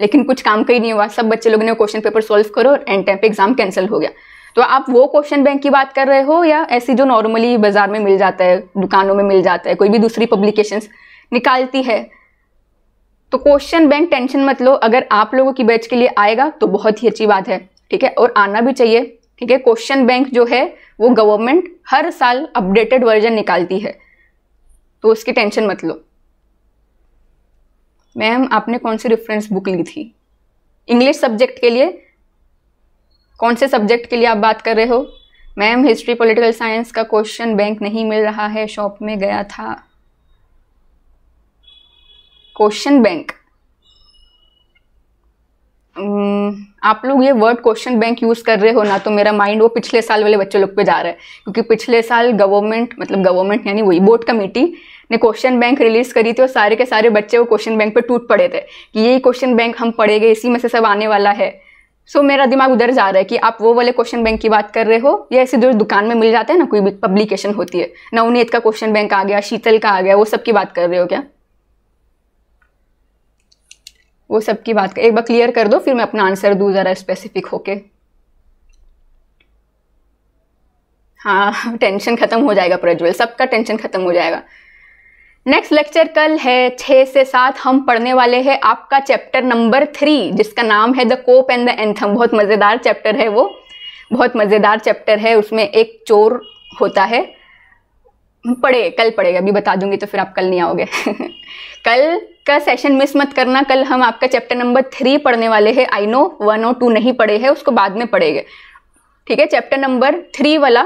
लेकिन कुछ काम का ही नहीं हुआ सब बच्चे लोगों ने क्वेश्चन पेपर सॉल्व करो और एंड टाइम पे एग्जाम कैंसिल हो गया तो आप वो क्वेश्चन बैंक की बात कर रहे हो या ऐसी जो नॉर्मली बाजार में मिल जाता है दुकानों में मिल जाता है कोई भी दूसरी पब्लिकेशंस निकालती है तो क्वेश्चन बैंक टेंशन मत लो अगर आप लोगों की बैच के लिए आएगा तो बहुत ही अच्छी बात है ठीक है और आना भी चाहिए ठीक है क्वेश्चन बैंक जो है वो गवर्नमेंट हर साल अपडेटेड वर्जन निकालती है तो उसकी टेंशन मत लो मैम आपने कौन सी रेफरेंस बुक ली थी इंग्लिश सब्जेक्ट के लिए कौन से सब्जेक्ट के लिए आप बात कर रहे हो मैम हिस्ट्री पॉलिटिकल साइंस का क्वेश्चन बैंक नहीं मिल रहा है शॉप में गया था क्वेश्चन बैंक hmm, आप लोग ये वर्ड क्वेश्चन बैंक यूज़ कर रहे हो ना तो मेरा माइंड वो पिछले साल वाले बच्चों लोग पे जा रहा है क्योंकि पिछले साल गवर्नमेंट मतलब गवर्नमेंट यानी वही बोर्ड कमेटी ने क्वेश्चन बैंक रिलीज़ करी थी और सारे के सारे बच्चे वो क्वेश्चन बैंक पे टूट पड़े थे कि यही क्वेश्चन बैंक हम पढ़ेंगे इसी में से सब आने वाला है सो so, मेरा दिमाग उधर जा रहा है कि आप वो वाले क्वेश्चन बैंक की बात कर रहे हो या ऐसे जो दुकान में मिल जाते हैं ना कोई भी पब्लिकेशन होती है नवनीत का क्वेश्चन बैंक आ गया शीतल का आ गया वो सब की बात कर रहे हो क्या वो सब की बात कर एक बार क्लियर कर दो फिर मैं अपना आंसर दूँ ज़रा स्पेसिफिक होके हाँ टेंशन [LAUGHS] खत्म हो जाएगा प्रज्वल सबका टेंशन खत्म हो जाएगा नेक्स्ट लेक्चर कल है छः से सात हम पढ़ने वाले हैं आपका चैप्टर नंबर थ्री जिसका नाम है the cope and the anthem बहुत मज़ेदार चैप्टर है वो बहुत मज़ेदार चैप्टर है उसमें एक चोर होता है पढ़े कल पढ़ेगा अभी बता दूंगी तो फिर आप कल नहीं आओगे [LAUGHS] कल का सेशन मिस मत करना कल हम आपका चैप्टर नंबर थ्री पढ़ने वाले हैं आई नो वन और टू नहीं पढ़े हैं उसको बाद में पढ़ेंगे ठीक है चैप्टर नंबर थ्री वाला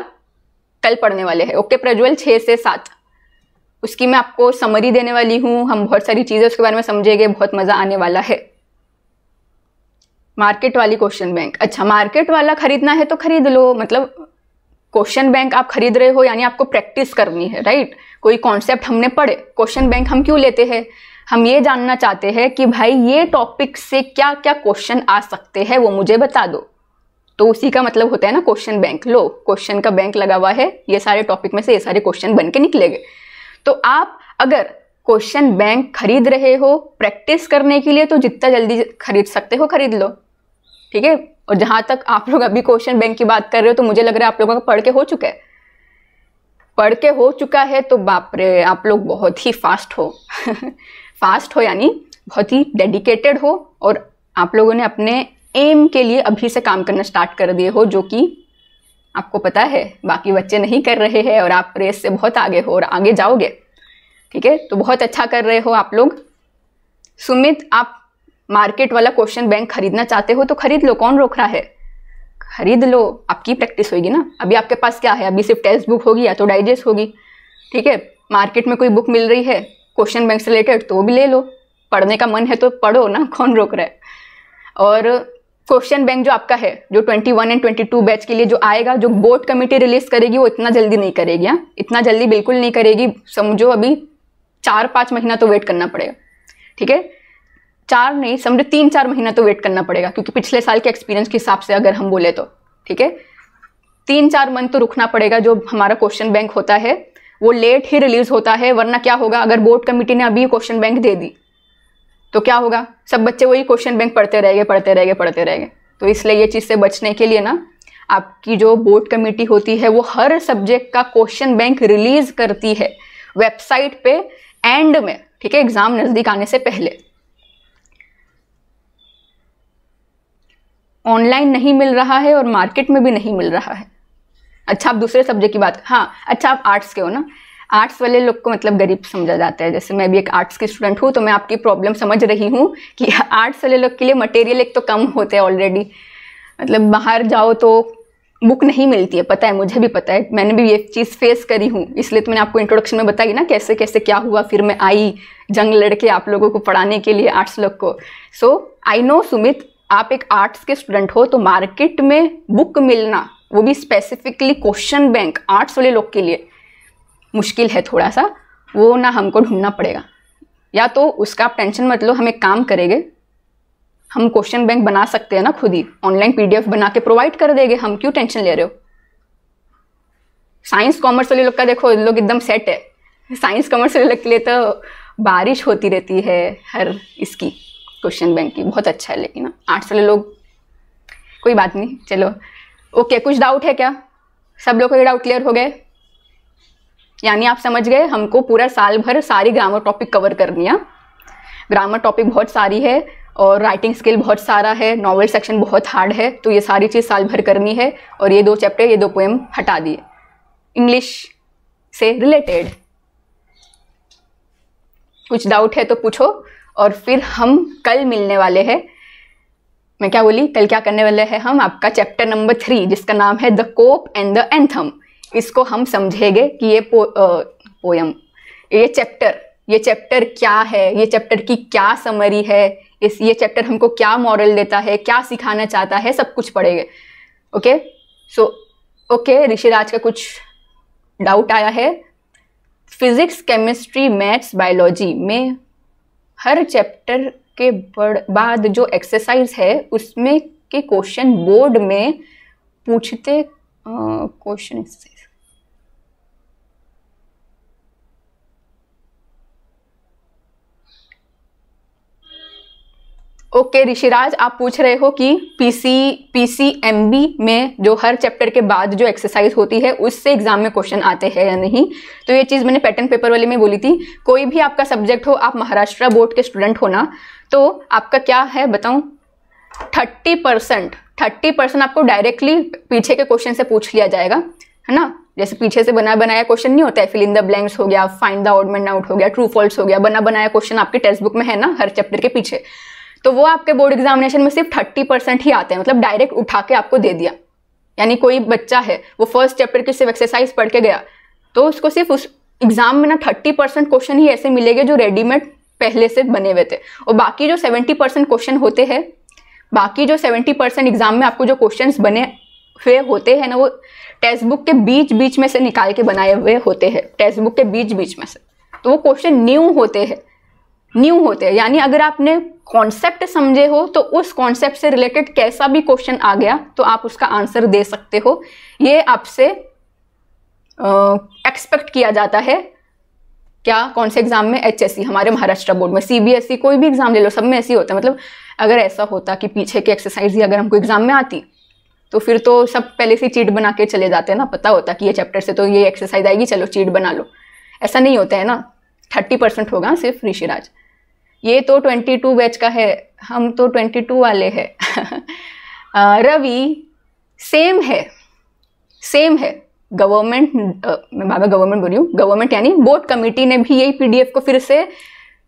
कल पढ़ने वाले हैं ओके प्रज्वल छः से सात उसकी मैं आपको समरी देने वाली हूँ हम बहुत सारी चीज़ें उसके बारे में समझेंगे बहुत मज़ा आने वाला है मार्केट वाली क्वेश्चन बैंक अच्छा मार्केट वाला खरीदना है तो खरीद लो मतलब क्वेश्चन बैंक आप खरीद रहे हो यानी आपको प्रैक्टिस करनी है राइट कोई कॉन्सेप्ट हमने पढ़े क्वेश्चन बैंक हम क्यों लेते हैं हम ये जानना चाहते हैं कि भाई ये टॉपिक से क्या क्या क्वेश्चन आ सकते हैं वो मुझे बता दो तो उसी का मतलब होता है ना क्वेश्चन बैंक लो क्वेश्चन का बैंक लगा हुआ है ये सारे टॉपिक में से ये सारे क्वेश्चन बन के निकले गए तो आप अगर क्वेश्चन बैंक खरीद रहे हो प्रैक्टिस करने के लिए तो जितना जल्दी खरीद सकते हो खरीद लो ठीक है और जहाँ तक आप लोग अभी क्वेश्चन बैंक की बात कर रहे हो तो मुझे लग रहा है आप लोगों का पढ़ के हो चुका है पढ़ के हो चुका है तो बाप रे आप लोग बहुत ही फास्ट हो फास्ट [LAUGHS] हो यानी बहुत ही डेडिकेटेड हो और आप लोगों ने अपने एम के लिए अभी से काम करना स्टार्ट कर दिए हो जो कि आपको पता है बाकी बच्चे नहीं कर रहे हैं और आप रेस से बहुत आगे हो और आगे जाओगे ठीक है तो बहुत अच्छा कर रहे हो आप लोग सुमित आप मार्केट वाला क्वेश्चन बैंक खरीदना चाहते हो तो खरीद लो कौन रोक रहा है खरीद लो आपकी प्रैक्टिस होगी ना अभी आपके पास क्या है अभी सिर्फ टेक्स्ट बुक होगी या तो डाइजेस्ट होगी ठीक है मार्केट में कोई बुक मिल रही है क्वेश्चन बैंक से रिलेटेड तो भी ले लो पढ़ने का मन है तो पढ़ो ना कौन रोक रहा है और क्वेश्चन बैंक जो आपका है जो 21 एंड 22 बैच के लिए जो आएगा जो बोर्ड कमेटी रिलीज करेगी वो इतना जल्दी नहीं करेगी हाँ इतना जल्दी बिल्कुल नहीं करेगी समझो अभी चार पाँच महीना तो वेट करना पड़ेगा ठीक है चार नहीं समझो तीन चार महीना तो वेट करना पड़ेगा क्योंकि पिछले साल के एक्सपीरियंस के हिसाब से अगर हम बोले तो ठीक है तीन चार मंथ तो रुकना पड़ेगा जो हमारा क्वेश्चन बैंक होता है वो लेट ही रिलीज होता है वरना क्या होगा अगर बोर्ड कमेटी ने अभी क्वेश्चन बैंक दे दी तो क्या होगा सब बच्चे वही क्वेश्चन बैंक पढ़ते रहेंगे पढ़ते रहेंगे पढ़ते रहेंगे तो इसलिए ये चीज़ से बचने के लिए ना आपकी जो बोर्ड कमेटी होती है वो हर सब्जेक्ट का क्वेश्चन बैंक रिलीज करती है वेबसाइट पे एंड में ठीक है एग्जाम नज़दीक आने से पहले ऑनलाइन नहीं मिल रहा है और मार्केट में भी नहीं मिल रहा है अच्छा आप दूसरे सब्जेक्ट की बात हाँ अच्छा आप आर्ट्स के हो ना आर्ट्स वाले लोग को मतलब गरीब समझा जाता है जैसे मैं भी एक आर्ट्स की स्टूडेंट हूँ तो मैं आपकी प्रॉब्लम समझ रही हूँ कि आर्ट्स वाले लोग के लिए मटेरियल एक तो कम होते हैं ऑलरेडी मतलब बाहर जाओ तो बुक नहीं मिलती है पता है मुझे भी पता है मैंने भी ये चीज़ फेस करी हूँ इसलिए तो मैंने आपको इंट्रोडक्शन में बताई ना कैसे कैसे क्या हुआ फिर मैं आई जंग लड़के आप लोगों को पढ़ाने के लिए आर्ट्स लोग को सो आई नो सुमित आप एक आर्ट्स के स्टूडेंट हो तो मार्केट में बुक मिलना वो भी स्पेसिफिकली क्वेश्चन बैंक आर्ट्स वाले लोग के लिए मुश्किल है थोड़ा सा वो ना हमको ढूंढना पड़ेगा या तो उसका आप टेंशन मत लो हम एक काम करेंगे हम क्वेश्चन बैंक बना सकते हैं ना खुद ही ऑनलाइन पीडीएफ बना के प्रोवाइड कर देंगे हम क्यों टेंशन ले रहे हो साइंस कॉमर्स वाले लोग का देखो लोग एकदम सेट है साइंस कॉमर्स वाले लोग के लिए तो बारिश होती रहती है हर इसकी क्वेश्चन बैंक की बहुत अच्छा है लेकिन आर्ट्स वाले लोग कोई बात नहीं चलो ओके कुछ डाउट है क्या सब लोग के डाउट क्लियर हो गए यानी आप समझ गए हमको पूरा साल भर सारी ग्रामर टॉपिक कवर कर लिया ग्रामर टॉपिक बहुत सारी है और राइटिंग स्किल बहुत सारा है नॉवल सेक्शन बहुत हार्ड है तो ये सारी चीज़ साल भर करनी है और ये दो चैप्टर ये दो पोएम हटा दिए इंग्लिश से रिलेटेड कुछ डाउट है तो पूछो और फिर हम कल मिलने वाले हैं मैं क्या बोली कल क्या करने वाले हैं हम आपका चैप्टर नंबर थ्री जिसका नाम है the cope and the anthem इसको हम समझेंगे कि ये पो, आ, पोयम ये चैप्टर ये चैप्टर क्या है ये चैप्टर की क्या समरी है इस ये चैप्टर हमको क्या मॉरल देता है क्या सिखाना चाहता है सब कुछ पढ़ेंगे ओके सो ओके ऋषिराज का कुछ डाउट आया है फिजिक्स केमिस्ट्री मैथ्स बायोलॉजी में हर चैप्टर के बाद जो एक्सरसाइज है उसमें के क्वेश्चन बोर्ड में पूछते क्वेश्चन uh, से ओके ऋषिराज आप पूछ रहे हो कि पीसी पीसीएमबी में जो हर चैप्टर के बाद जो एक्सरसाइज होती है उससे एग्जाम में क्वेश्चन आते हैं या नहीं तो ये चीज़ मैंने पैटर्न पेपर वाले में बोली थी कोई भी आपका सब्जेक्ट हो आप महाराष्ट्र बोर्ड के स्टूडेंट हो ना तो आपका क्या है बताऊँ थर्टी परसेंट थर्टी परसेंट आपको डायरेक्टली पीछे के क्वेश्चन से पूछ लिया जाएगा है ना जैसे पीछे से बना बनाया क्वेश्चन नहीं होता है फिल इन द ब्लैंक्स हो गया फाइंड द आउटमेंट आउट हो गया ट्रू फॉल्स हो गया बना बनाया क्वेश्चन आपके टेक्स्ट बुक में है ना हर चैप्टर के पीछे तो वो आपके बोर्ड एग्जामिनेशन में सिर्फ थर्टी परसेंट ही आते हैं मतलब डायरेक्ट उठा के आपको दे दिया यानी कोई बच्चा है वो फर्स्ट चैप्टर की सिर्फ एक्सरसाइज पढ़ के गया तो उसको सिर्फ उस एग्जाम में ना थर्टी परसेंट क्वेश्चन ही ऐसे मिलेंगे जो रेडीमेड पहले से बने हुए थे और बाकी जो सेवेंटी परसेंट क्वेश्चन होते हैं बाकी जो सेवेंटी परसेंट एग्जाम में आपको जो क्वेश्चन बने हुए होते हैं ना वो टेक्स्ट बुक के बीच बीच में से निकाल के बनाए हुए होते हैं टेक्स्ट बुक के बीच बीच में से तो वो क्वेश्चन न्यू होते हैं न्यू होते हैं यानी अगर आपने कॉन्सेप्ट समझे हो तो उस कॉन्सेप्ट से रिलेटेड कैसा भी क्वेश्चन आ गया तो आप उसका आंसर दे सकते हो ये आपसे एक्सपेक्ट किया जाता है क्या कौन से एग्जाम में एच e, हमारे महाराष्ट्र बोर्ड में सी e, कोई भी एग्जाम ले लो सब में ऐसे ही होता है मतलब अगर ऐसा होता कि पीछे की एक्सरसाइज ही अगर हमको एग्जाम में आती तो फिर तो सब पहले से चीट बना के चले जाते हैं ना पता होता कि ये चैप्टर से तो ये एक्सरसाइज आएगी चलो चीट बना लो ऐसा नहीं होता है ना थर्टी परसेंट होगा सिर्फ ऋषिराज ये तो 22 बैच का है हम तो 22 वाले हैं [LAUGHS] रवि सेम है सेम है गवर्नमेंट मैं बाबा गवर्नमेंट बोली हूँ गवर्नमेंट यानी बोर्ड कमेटी ने भी यही पीडीएफ को फिर से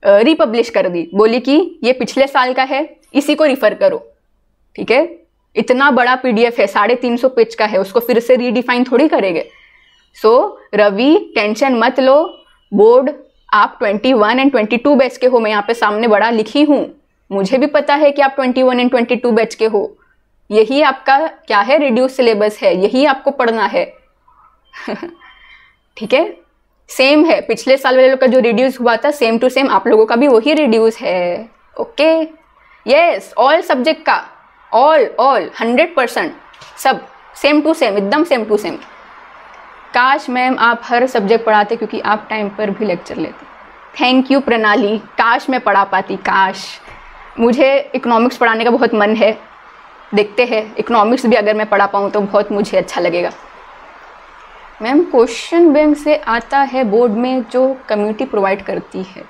रिपब्लिश कर दी बोली कि ये पिछले साल का है इसी को रिफ़र करो ठीक है इतना बड़ा पीडीएफ है साढ़े तीन सौ पेज का है उसको फिर से रीडिफाइन थोड़ी करेंगे सो so, रवि टेंशन मत लो बोर्ड आप 21 एंड 22 बैच के हो मैं यहाँ पे सामने बड़ा लिखी हूँ मुझे भी पता है कि आप 21 एंड 22 बैच के हो यही आपका क्या है रिड्यूस सिलेबस है यही आपको पढ़ना है [LAUGHS] ठीक है सेम है पिछले साल वाले लोग का जो रिड्यूस हुआ था सेम टू सेम आप लोगों का भी वही रिड्यूस है ओके यस ऑल सब्जेक्ट का ऑल ऑल हंड्रेड परसेंट सब सेम टू सेम एकदम सेम टू सेम काश मैम आप हर सब्जेक्ट पढ़ाते क्योंकि आप टाइम पर भी लेक्चर लेते थैंक यू प्रणाली काश मैं पढ़ा पाती काश मुझे इकोनॉमिक्स पढ़ाने का बहुत मन है देखते हैं इकोनॉमिक्स भी अगर मैं पढ़ा पाऊँ तो बहुत मुझे अच्छा लगेगा मैम क्वेश्चन बैंक से आता है बोर्ड में जो कम्युनिटी प्रोवाइड करती है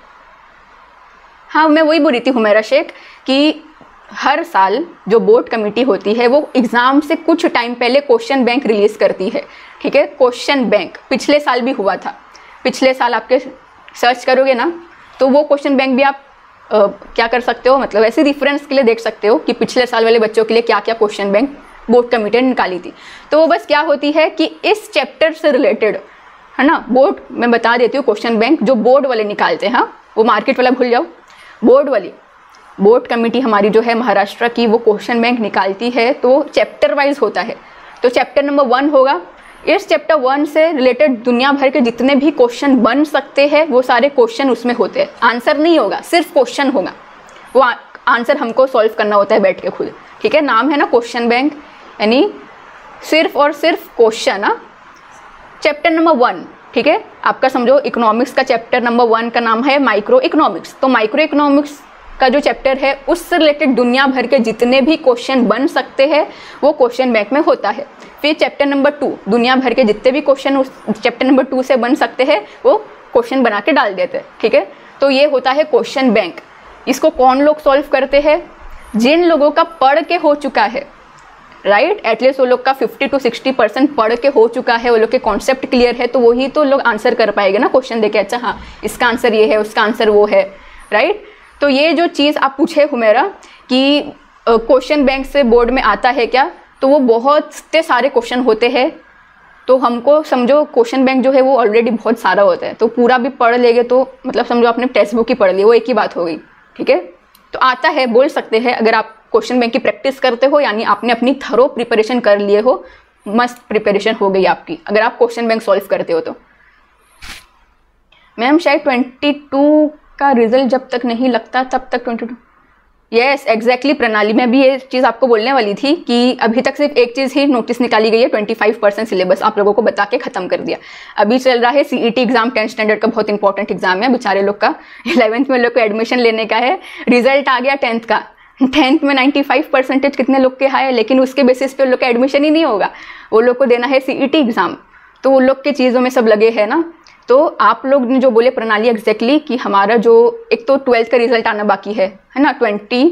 हाँ मैं वही बोल रही थी हुमेरा शेख कि हर साल जो बोर्ड कमेटी होती है वो एग्ज़ाम से कुछ टाइम पहले क्वेश्चन बैंक रिलीज़ करती है ठीक है क्वेश्चन बैंक पिछले साल भी हुआ था पिछले साल आपके सर्च करोगे ना तो वो क्वेश्चन बैंक भी आप आ, क्या कर सकते हो मतलब ऐसे रिफरेंस के लिए देख सकते हो कि पिछले साल वाले बच्चों के लिए क्या क्या क्वेश्चन बैंक बोर्ड कमेटी ने निकाली थी तो वो बस क्या होती है कि इस चैप्टर से रिलेटेड है ना बोर्ड मैं बता देती हूँ क्वेश्चन बैंक जो बोर्ड वाले निकालते हैं हाँ वो मार्केट वाला भूल जाओ बोर्ड वाली बोर्ड कमेटी हमारी जो है महाराष्ट्र की वो क्वेश्चन बैंक निकालती है तो चैप्टर वाइज होता है तो चैप्टर नंबर वन होगा इस चैप्टर वन से रिलेटेड दुनिया भर के जितने भी क्वेश्चन बन सकते हैं वो सारे क्वेश्चन उसमें होते हैं आंसर नहीं होगा सिर्फ क्वेश्चन होगा वो आंसर हमको सॉल्व करना होता है बैठ के खुद ठीक है नाम है ना क्वेश्चन बैंक यानी सिर्फ और सिर्फ क्वेश्चन ना चैप्टर नंबर वन ठीक है आपका समझो इकोनॉमिक्स का चैप्टर नंबर वन का नाम है माइक्रो इकोनॉमिक्स तो माइक्रो इकोनॉमिक्स का जो चैप्टर है उससे रिलेटेड दुनिया भर के जितने भी क्वेश्चन बन सकते हैं वो क्वेश्चन बैंक में होता है फिर चैप्टर नंबर टू दुनिया भर के जितने भी क्वेश्चन उस चैप्टर नंबर टू से बन सकते हैं वो क्वेश्चन बना के डाल देते हैं ठीक है तो ये होता है क्वेश्चन बैंक इसको कौन लोग सॉल्व करते हैं जिन लोगों का पढ़ के हो चुका है राइट एटलीस्ट वो लोग का 50 टू 60 परसेंट पढ़ के हो चुका है वो लोग के कॉन्सेप्ट क्लियर है तो वही तो लोग आंसर कर पाएंगे ना क्वेश्चन देके अच्छा हाँ इसका आंसर ये है उसका आंसर वो है राइट right? तो ये जो चीज़ आप पूछे हुमेरा कि क्वेश्चन बैंक से बोर्ड में आता है क्या तो वो बहुत से सारे क्वेश्चन होते हैं तो हमको समझो क्वेश्चन बैंक जो है वो ऑलरेडी बहुत सारा होता है तो पूरा भी पढ़ लेंगे तो मतलब समझो आपने टेक्स्ट बुक ही पढ़ ली वो एक ही बात हो गई ठीक है तो आता है बोल सकते हैं अगर आप क्वेश्चन बैंक की प्रैक्टिस करते हो यानी आपने अपनी थरो प्रिपरेशन कर लिए हो मस्त प्रिपरेशन हो गई आपकी अगर आप क्वेश्चन बैंक सॉल्व करते हो तो मैम शायद ट्वेंटी टू का रिजल्ट जब तक नहीं लगता तब तक ट्वेंटी टू यस एग्जैक्टली प्रणाली मैं भी ये चीज़ आपको बोलने वाली थी कि अभी तक सिर्फ एक चीज़ ही नोटिस निकाली गई है ट्वेंटी फाइव परसेंट सिलेबस आप लोगों को बता के ख़त्म कर दिया अभी चल रहा है टी एग्जाम टेंथ स्टैंडर्ड का बहुत इंपॉर्टेंट एग्जाम है बेचारे लोग का इलेवंथ में लोग को एडमिशन लेने का है रिजल्ट आ गया टेंथ का टेंथ में नाइन्टी फाइव परसेंटेज कितने लोग के आए लेकिन उसके बेसिस पे उन लोग का एडमिशन ही नहीं होगा वो लोग को देना है टी एग्ज़ाम e तो वो लोग के चीज़ों में सब लगे हैं ना तो आप लोग ने जो बोले प्रणाली एग्जैक्टली exactly कि हमारा जो एक तो ट्वेल्थ का रिजल्ट आना बाकी है है ना ट्वेंटी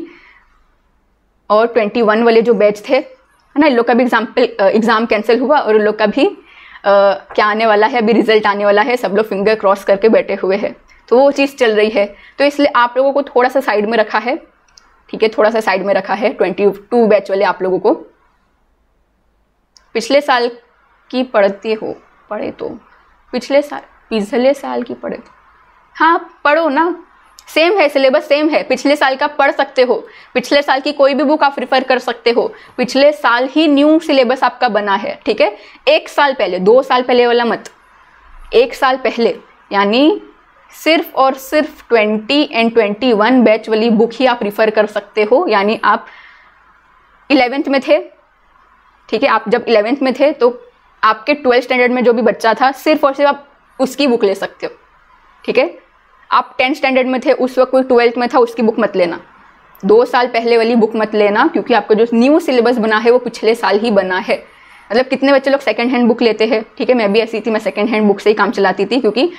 और ट्वेंटी वन वाले जो बैच थे है ना इन लोग का भी एग्जाम्पल एग्ज़ाम कैंसिल हुआ और इन लोग का भी आ, क्या आने वाला है अभी रिजल्ट आने वाला है सब लोग फिंगर क्रॉस करके बैठे हुए हैं तो वो चीज़ चल रही है तो इसलिए आप लोगों को थोड़ा सा साइड में रखा है ठीक है थोड़ा सा साइड में रखा है ट्वेंटी टू बैच वाले आप लोगों को पिछले साल की पढ़ती हो पढ़े तो पिछले साल पिछले साल की पढ़े थे हाँ पढ़ो ना सेम है सिलेबस सेम है पिछले साल का पढ़ सकते हो पिछले साल की कोई भी बुक आप रिफ़र कर सकते हो पिछले साल ही न्यू सिलेबस आपका बना है ठीक है एक साल पहले दो साल पहले वाला मत एक साल पहले यानी सिर्फ और सिर्फ 20 एंड 21 बैच वाली बुक ही आप रिफर कर सकते हो यानी आप इलेवेंथ में थे ठीक है आप जब इलेवेंथ में थे तो आपके ट्वेल्थ स्टैंडर्ड में जो भी बच्चा था सिर्फ और सिर्फ आप उसकी बुक ले सकते हो ठीक है आप टेंथ स्टैंडर्ड में थे उस वक्त कोई ट्वेल्थ में था उसकी बुक मत लेना दो साल पहले वाली बुक मत लेना क्योंकि आपका जो न्यू सिलेबस बना है वो पिछले साल ही बना है मतलब कितने बच्चे लोग सेकेंड हैंड बुक लेते हैं ठीक है मैं भी ऐसी थी मैं सेकेंड हैंड बुक से ही काम चलाती थी क्योंकि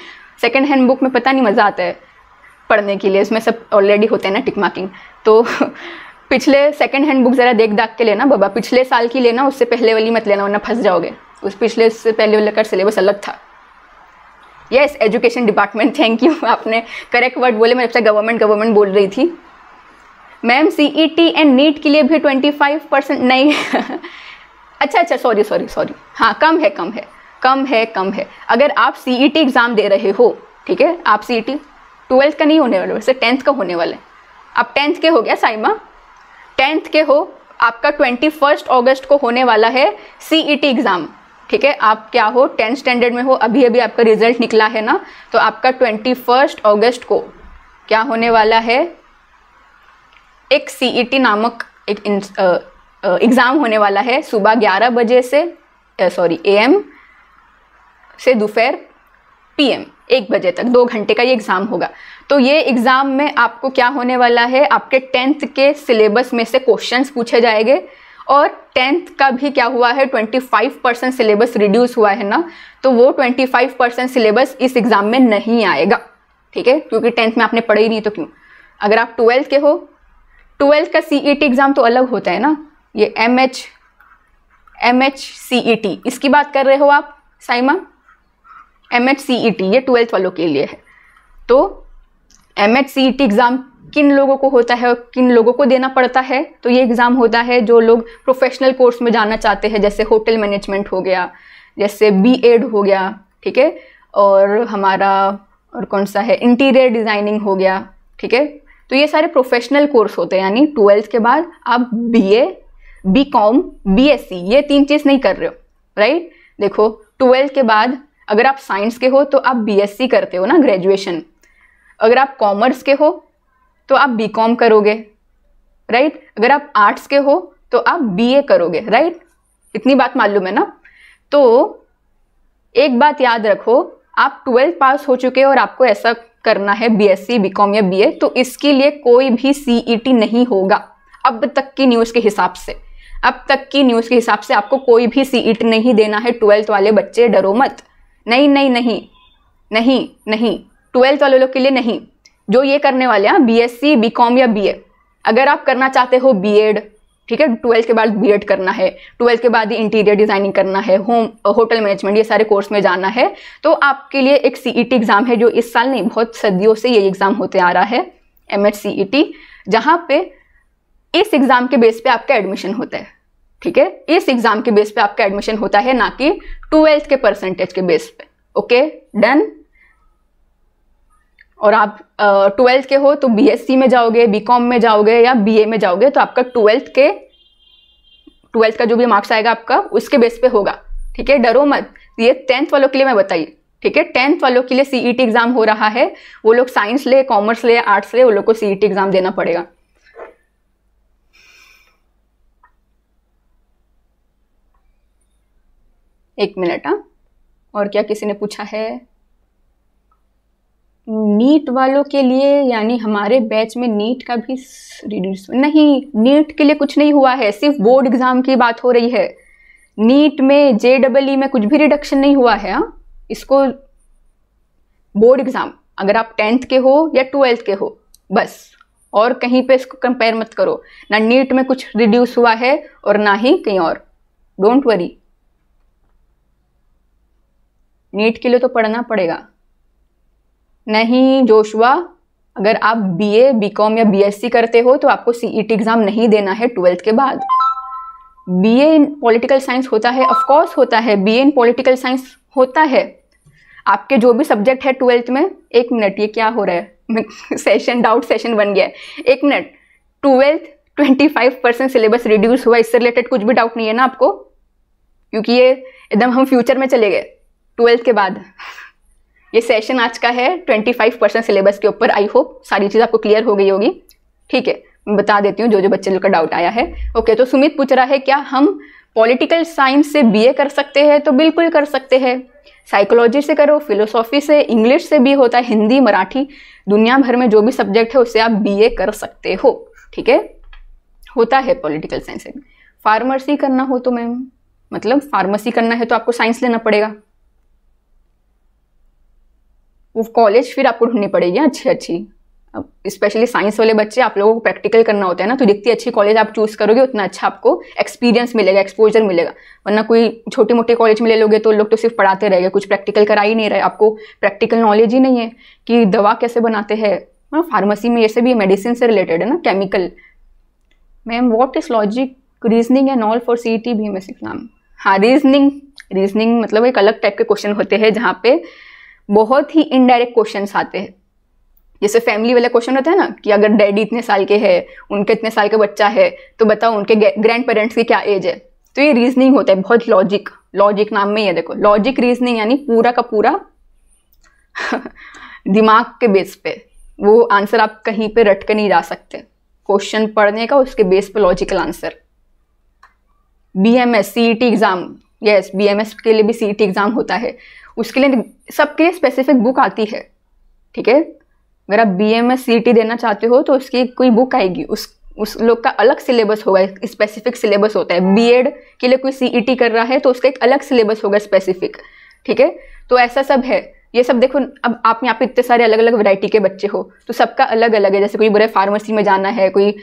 सेकेंड हैंड बुक में पता नहीं मज़ा आता है पढ़ने के लिए उसमें सब ऑलरेडी होते हैं ना टिक मार्किंग तो [LAUGHS] पिछले सेकेंड हैंड बुक ज़रा देख दाख के लेना बाबा पिछले साल की लेना उससे पहले वाली मत लेना वरना फंस जाओगे उस पिछले उससे पहले वाले का सिलेबस अलग था yes education department thank you आपने करेक्ट वर्ड बोले मैं जब गवर्नमेंट गवर्नमेंट बोल रही थी ma'am C E T and NEET के लिए भी ट्वेंटी फाइव परसेंट नहीं [LAUGHS] अच्छा अच्छा सॉरी सॉरी सॉरी हाँ कम है कम है कम है कम है अगर आप सी ई टी एग्ज़ाम दे रहे हो ठीक है आप सी ई टी ट्वेल्थ का नहीं होने वाला वैसे टेंथ का होने वाला है आप टेंथ के हो गया साइमा टेंथ के हो आपका ट्वेंटी फर्स्ट ऑगस्ट को होने वाला है सी ई टी एग्ज़ाम ठीक है आप क्या हो टेंथ स्टैंडर्ड में हो अभी अभी आपका रिजल्ट निकला है ना तो आपका ट्वेंटी फर्स्ट ऑगस्ट को क्या होने वाला है एक सीईटी e नामक एक एग्ज़ाम होने वाला है सुबह ग्यारह बजे से सॉरी एम से दोपहर पीएम एक बजे तक दो घंटे का ये एग्ज़ाम होगा तो ये एग्ज़ाम में आपको क्या होने वाला है आपके टेंथ के सिलेबस में से क्वेश्चंस पूछे जाएंगे और टेंथ का भी क्या हुआ है 25 परसेंट सिलेबस रिड्यूस हुआ है ना तो वो 25 परसेंट सिलेबस इस एग्ज़ाम में नहीं आएगा ठीक है क्योंकि टेंथ में आपने पढ़ा ही नहीं तो क्यों अगर आप ट्वेल्थ के हो ट्वेल्थ का सी एग्ज़ाम e तो अलग होता है ना ये M H M H C E T इसकी बात कर रहे हो आप Saima M H C E T ये ट्वेल्थ वालों के लिए है तो M H C E T exam किन लोगों को होता है और किन लोगों को देना पड़ता है तो ये एग्ज़ाम होता है जो लोग प्रोफेशनल कोर्स में जाना चाहते हैं जैसे होटल मैनेजमेंट हो गया जैसे बी एड हो गया ठीक है और हमारा और कौन सा है इंटीरियर डिज़ाइनिंग हो गया ठीक है तो ये सारे प्रोफेशनल कोर्स होते हैं यानी ट्वेल्थ के बाद आप B A B com B S C ये तीन चीज़ नहीं कर रहे हो राइट देखो ट्वेल्थ के बाद अगर आप साइंस के हो तो आप बी एस सी करते हो ना ग्रेजुएशन अगर आप कॉमर्स के हो तो आप बी कॉम करोगे राइट अगर आप आर्ट्स के हो तो आप बी ए करोगे राइट इतनी बात मालूम है ना तो एक बात याद रखो आप ट्वेल्थ पास हो चुके हो और आपको ऐसा करना है B S C B com या बी ए तो इसके लिए कोई भी सी ई टी नहीं होगा अब तक की न्यूज़ के हिसाब से अब तक की न्यूज़ के हिसाब से आपको कोई भी सी ई टी नहीं देना है ट्वेल्थ वाले बच्चे डरो मत नहीं नहीं नहीं नहीं नहीं ट्वेल्थ वाले लोग के लिए नहीं जो ये करने वाले हैं B S C B com या बी ए अगर आप करना चाहते हो बी एड ठीक है ट्वेल्थ के बाद बी करना है ट्वेल्थ के बाद ही इंटीरियर डिजाइनिंग करना है होम होटल मैनेजमेंट ये सारे कोर्स में जाना है तो आपके लिए एक सी एग्ज़ाम e है जो इस साल नहीं बहुत सदियों से ये एग्ज़ाम होते आ रहा है M H C E T जहाँ पे इस एग्ज़ाम के बेस पे आपका एडमिशन होता है ठीक है इस एग्ज़ाम के बेस पे आपका एडमिशन होता है ना कि ट्वेल्थ के परसेंटेज के बेस पे ओके डन और आप ट्वेल्थ के हो तो बीएससी में जाओगे बीकॉम में जाओगे या बीए में जाओगे तो आपका ट्वेल्थ के ट्वेल्थ का जो भी मार्क्स आएगा आपका उसके बेस पे होगा ठीक है डरो मत ये टेंथ वालों के लिए मैं बताइए ठीक है टेंथ वालों के लिए सीईटी एग्जाम e हो रहा है वो लोग साइंस ले कॉमर्स ले आर्ट्स ले वो लोग को सीईटी एग्जाम e देना पड़ेगा एक मिनट हाँ और क्या किसी ने पूछा है नीट वालों के लिए यानी हमारे बैच में नीट का भी रिड्यूस नहीं नीट के लिए कुछ नहीं हुआ है सिर्फ बोर्ड एग्ज़ाम की बात हो रही है नीट में जे डबल ई में कुछ भी रिडक्शन नहीं हुआ है हाँ। इसको बोर्ड एग्ज़ाम अगर आप टेंथ के हो या ट्वेल्थ के हो बस और कहीं पे इसको कंपेयर मत करो ना नीट में कुछ रिड्यूस हुआ है और ना ही कहीं और डोंट वरी नीट के लिए तो पढ़ना पड़ेगा नहीं जोशुआ अगर आप बीए, बीकॉम या बीएससी करते हो तो आपको सीईटी एग्ज़ाम e नहीं देना है ट्वेल्थ के बाद बीए इन पॉलिटिकल साइंस होता है ऑफ कोर्स होता है बीए इन पॉलिटिकल साइंस होता है आपके जो भी सब्जेक्ट है ट्वेल्थ में एक मिनट ये क्या हो रहा है सेशन डाउट सेशन बन गया है एक minute twelfth twenty five percent syllabus reduce हुआ इससे रिलेटेड कुछ भी डाउट नहीं है ना आपको क्योंकि ये एकदम हम फ्यूचर में चले गए ट्वेल्थ के बाद ये सेशन आज का है 25 परसेंट सिलेबस के ऊपर आई होप सारी चीज़ आपको क्लियर हो गई होगी ठीक है मैं बता देती हूँ जो जो बच्चे लोग का डाउट आया है ओके तो सुमित पूछ रहा है क्या हम पॉलिटिकल साइंस से बीए कर सकते हैं तो बिल्कुल कर सकते हैं साइकोलॉजी से करो फिलोसॉफी से इंग्लिश से भी होता है हिंदी मराठी दुनिया भर में जो भी सब्जेक्ट है उससे आप बीए कर सकते हो ठीक है होता है पॉलिटिकल साइंस से फार्मेसी करना हो तो मैम मतलब फार्मेसी करना है तो आपको साइंस लेना पड़ेगा वो कॉलेज फिर आपको ढूंढनी पड़ेगी हाँ, अच्छी अच्छी स्पेशली साइंस वाले बच्चे आप लोगों को प्रैक्टिकल करना होता है ना तो जितनी अच्छी कॉलेज आप चूज़ करोगे उतना अच्छा आपको एक्सपीरियंस मिलेगा एक्सपोजर मिलेगा वरना कोई छोटे मोटे कॉलेज में ले लोगे तो लोग तो सिर्फ पढ़ाते रहेंगे कुछ प्रैक्टिकल करा ही नहीं रहे आपको प्रैक्टिकल नॉलेज ही नहीं है कि दवा कैसे बनाते हैं फार्मेसी हाँ, में ऐसे भी है मेडिसिन से रिलेटेड है ना chemical ma'am what is logic reasoning and all for C E T B M S exam हाँ रीजनिंग रीजनिंग मतलब एक अलग टाइप के क्वेश्चन होते हैं जहाँ पे बहुत ही इनडायरेक्ट क्वेश्चन आते हैं जैसे फैमिली वाला क्वेश्चन होता है ना कि अगर डैडी इतने साल के है उनके इतने साल का बच्चा है तो बताओ उनके ग्रैंड पेरेंट्स की क्या एज है तो ये रीजनिंग होता है बहुत लॉजिक लॉजिक नाम में ही है देखो लॉजिक रीजनिंग यानी पूरा का पूरा [LAUGHS] दिमाग के बेस पे वो आंसर आप कहीं पे रट के नहीं जा सकते क्वेश्चन पढ़ने का उसके बेस पे logical answer B M S C T exam yes B M S के लिए भी सी टी एग्ज़ाम होता है उसके लिए सबके लिए स्पेसिफिक बुक आती है ठीक है अगर आप B M S C T देना चाहते हो तो उसकी कोई बुक आएगी उस उस लोग का अलग सिलेबस होगा स्पेसिफिक सिलेबस होता है बी एड के लिए कोई सी ई टी कर रहा है तो उसका एक अलग सिलेबस होगा स्पेसिफिक ठीक है तो ऐसा सब है ये सब देखो अब आप यहाँ पे इतने सारे अलग अलग वैरायटी के बच्चे हो तो सबका अलग अलग है जैसे कोई बुरे फार्मेसी में जाना है कोई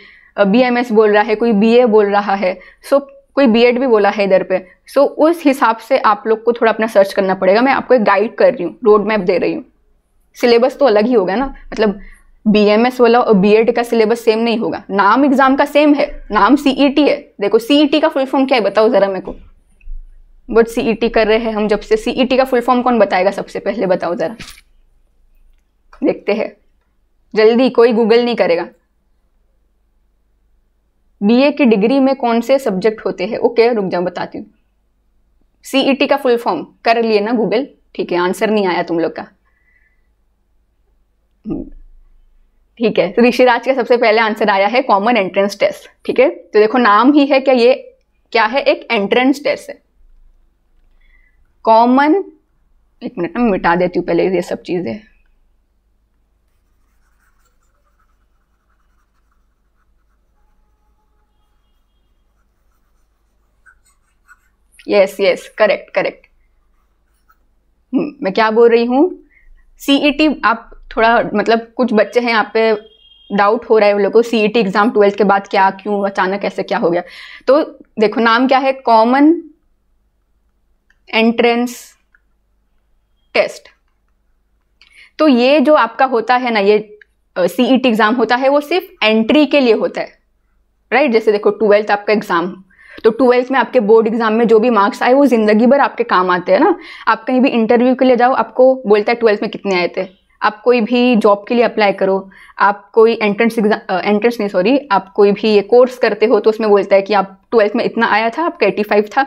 बी एम एस बोल रहा है कोई बी ए बोल रहा है सो कोई बीएड भी बोला है इधर पे सो so, उस हिसाब से आप लोग को थोड़ा अपना सर्च करना पड़ेगा मैं आपको गाइड कर रही हूँ रोड मैप दे रही हूँ सिलेबस तो अलग ही होगा ना मतलब बी एम एस वाला और बी एड का सिलेबस सेम नहीं होगा नाम एग्जाम का सेम है नाम सी टी e है देखो सी e का फुल फॉर्म क्या है बताओ ज़रा मेरे को बट सी टी कर रहे हैं हम जब से सी e का फुल फॉर्म कौन बताएगा सबसे पहले बताओ ज़रा देखते हैं जल्दी कोई गूगल नहीं करेगा बीए की डिग्री में कौन से सब्जेक्ट होते हैं ओके रुक जाओ बताती हूँ सीईटी e का फुल फॉर्म कर लिए ना गूगल ठीक है आंसर नहीं आया तुम लोग का ठीक है तो ऋषिराज का सबसे पहले आंसर आया है कॉमन एंट्रेंस टेस्ट ठीक है तो देखो नाम ही है क्या ये क्या है एक एंट्रेंस टेस्ट है कॉमन एक मिनट ना मिटा देती हूँ पहले ये सब चीज़ें यस यस करेक्ट करेक्ट मैं क्या बोल रही हूँ सीईटी e आप थोड़ा मतलब कुछ बच्चे हैं आप पे डाउट हो रहा है उन लोगों को सी एग्ज़ाम ट्वेल्थ के बाद क्या क्यों अचानक ऐसे क्या हो गया तो देखो नाम क्या है कॉमन एंट्रेंस टेस्ट तो ये जो आपका होता है ना ये सी एग्ज़ाम e होता है वो सिर्फ एंट्री के लिए होता है राइट right? जैसे देखो ट्वेल्थ आपका एग्ज़ाम तो ट्वेल्थ में आपके बोर्ड एग्जाम में जो भी मार्क्स आए वो ज़िंदगी भर आपके काम आते हैं ना आप कहीं भी इंटरव्यू के लिए जाओ आपको बोलता है ट्वेल्थ में कितने आए थे आप कोई भी जॉब के लिए अप्लाई करो आप कोई एंट्रेंस एग्जाम एंट्रेंस नहीं सॉरी आप कोई भी ये कोर्स करते हो तो उसमें बोलता है कि आप ट्वेल्थ में इतना आया था आपका एटी फाइव था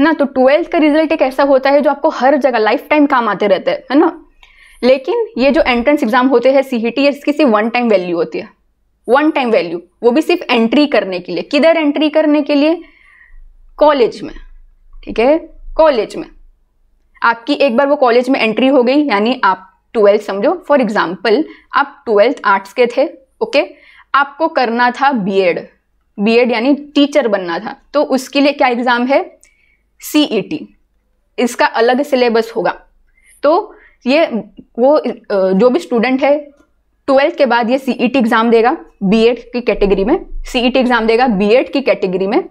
ना तो ट्वेल्थ का रिजल्ट एक ऐसा होता है जो आपको हर जगह लाइफ टाइम काम आते रहते हैं है ना लेकिन ये जो एंट्रेंस एग्जाम होते हैं सी ई टी इसकी सिर्फ वन टाइम वैल्यू होती है वन टाइम वैल्यू वो भी सिर्फ एंट्री करने के लिए किधर एंट्री करने के लिए कॉलेज में ठीक है कॉलेज में आपकी एक बार वो कॉलेज में एंट्री हो गई यानी आप ट्वेल्थ समझो फॉर एग्जाम्पल आप ट्वेल्थ आर्ट्स के थे ओके आपको करना था बीएड बीएड यानी टीचर बनना था तो उसके लिए क्या एग्ज़ाम है सीईटी e इसका अलग सिलेबस होगा तो ये वो जो भी स्टूडेंट है ट्वेल्थ के बाद ये सीईटी एग्ज़ाम e देगा बीएड की कैटेगरी में सीईटी एग्ज़ाम e देगा बीएड की कैटेगरी में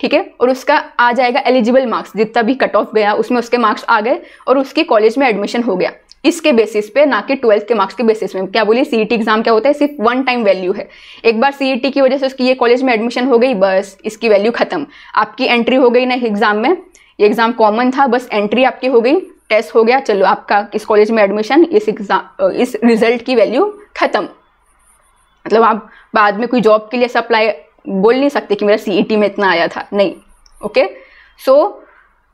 ठीक है और उसका आ जाएगा एलिजिबल मार्क्स जितना भी कट ऑफ गया उसमें उसके मार्क्स आ गए और उसके कॉलेज में एडमिशन हो गया इसके बेसिस पे ना कि ट्वेल्थ के मार्क्स के बेसिस में क्या बोलिए सी एग्जाम e क्या होता है सिर्फ वन टाइम वैल्यू है एक बार सी e की वजह से उसकी ये कॉलेज में एडमिशन हो गई बस इसकी वैल्यू खत्म आपकी एंट्री हो गई ना एग्जाम में ये एग्जाम कॉमन था बस एंट्री आपकी हो गई टेस्ट हो गया चलो आपका इस कॉलेज में एडमिशन इस एग्जाम इस रिजल्ट की वैल्यू खत्म मतलब आप बाद में कोई जॉब के लिए अप्लाई बोल नहीं सकते कि मेरा सी e में इतना आया था नहीं ओके सो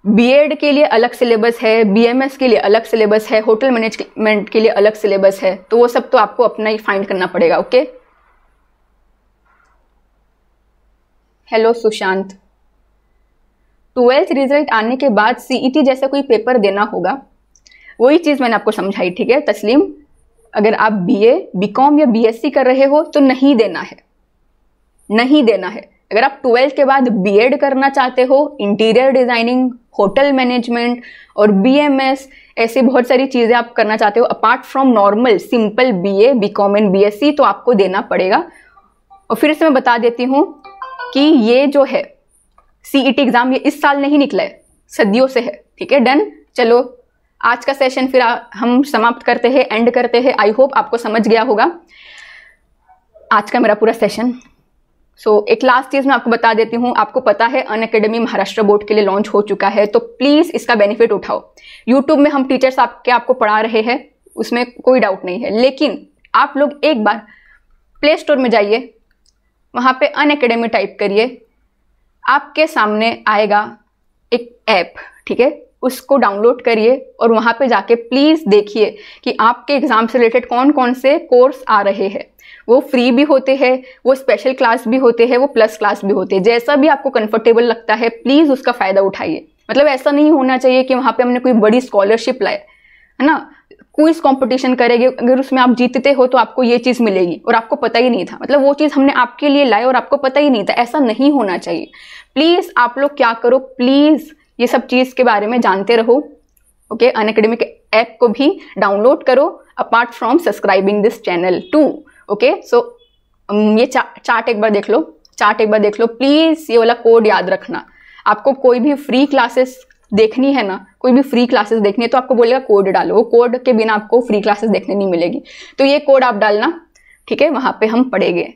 बी एड के लिए अलग सिलेबस है बी एम एस के लिए अलग सिलेबस है होटल मैनेजमेंट के लिए अलग सिलेबस है तो वो सब तो आपको अपना ही फाइंड करना पड़ेगा okay hello Sushant twelfth result आने के बाद सी e जैसा कोई पेपर देना होगा वही चीज़ मैंने आपको समझाई ठीक है तस्लीम अगर आप बी ए या बी कर रहे हो तो नहीं देना है नहीं देना है अगर आप ट्वेल्थ के बाद बीएड करना चाहते हो इंटीरियर डिज़ाइनिंग होटल मैनेजमेंट और बीएमएस ऐसी बहुत सारी चीज़ें आप करना चाहते हो apart from normal simple BA BCom and BSc तो आपको देना पड़ेगा और फिर से मैं बता देती हूँ कि ये जो है सीईटी एग्ज़ाम e ये इस साल नहीं निकला है सदियों से है ठीक है डन चलो आज का सेशन फिर हम समाप्त करते हैं एंड करते हैं आई होप आपको समझ गया होगा आज का मेरा पूरा सेशन सो so, एक लास्ट चीज़ मैं आपको बता देती हूँ आपको पता है अन अकेडमी महाराष्ट्र बोर्ड के लिए लॉन्च हो चुका है तो प्लीज़ इसका बेनिफिट उठाओ यूट्यूब में हम टीचर्स आपके आपको पढ़ा रहे हैं उसमें कोई डाउट नहीं है लेकिन आप लोग एक बार प्ले स्टोर में जाइए वहाँ पे अन अकेडमी टाइप करिए आपके सामने आएगा एक ऐप ठीक है उसको डाउनलोड करिए और वहाँ पे जाके प्लीज़ देखिए कि आपके एग्ज़ाम से रिलेटेड कौन कौन से कोर्स आ रहे हैं वो फ्री भी होते हैं वो स्पेशल क्लास भी होते हैं वो प्लस क्लास भी होते हैं जैसा भी आपको कंफर्टेबल लगता है प्लीज़ उसका फ़ायदा उठाइए मतलब ऐसा नहीं होना चाहिए कि वहाँ पे हमने कोई बड़ी स्कॉलरशिप लाए है ना कोई कंपटीशन करेगी अगर उसमें आप जीतते हो तो आपको ये चीज़ मिलेगी और आपको पता ही नहीं था मतलब वो चीज़ हमने आपके लिए लाए और आपको पता ही नहीं था ऐसा नहीं होना चाहिए प्लीज़ आप लोग क्या करो प्लीज़ ये सब चीज़ के बारे में जानते रहो ओके अनएकेडमिक ऐप को भी डाउनलोड करो apart from subscribing this channel too okay so um, ये चा, चार्ट एक बार देख लो चार्ट एक बार देख लो प्लीज़ ये वाला कोड याद रखना आपको कोई भी फ्री क्लासेस देखनी है ना कोई भी फ्री क्लासेस देखनी है तो आपको बोलेगा कोड डालो कोड के बिना आपको फ्री क्लासेस देखने नहीं मिलेगी तो ये कोड आप डालना ठीक है वहाँ पे हम पढ़ेंगे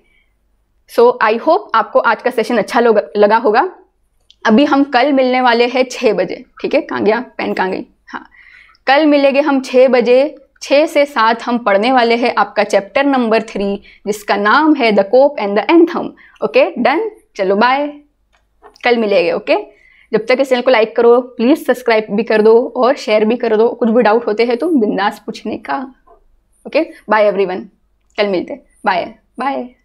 सो आई होप आपको आज का सेशन अच्छा लगा होगा अभी हम कल मिलने वाले हैं छः बजे ठीक है कहाँ गया पेन कहाँ गई हाँ कल मिलेंगे हम छः बजे छः से सात हम पढ़ने वाले हैं आपका चैप्टर नंबर थ्री जिसका नाम है the cope and the anthem okay done चलो बाय कल मिलेंगे ओके जब तक इस चैनल को लाइक करो प्लीज़ सब्सक्राइब भी कर दो और शेयर भी कर दो कुछ भी डाउट होते हैं तो बिंदास पूछने का ओके बाय एवरीवन कल मिलते बाय बाय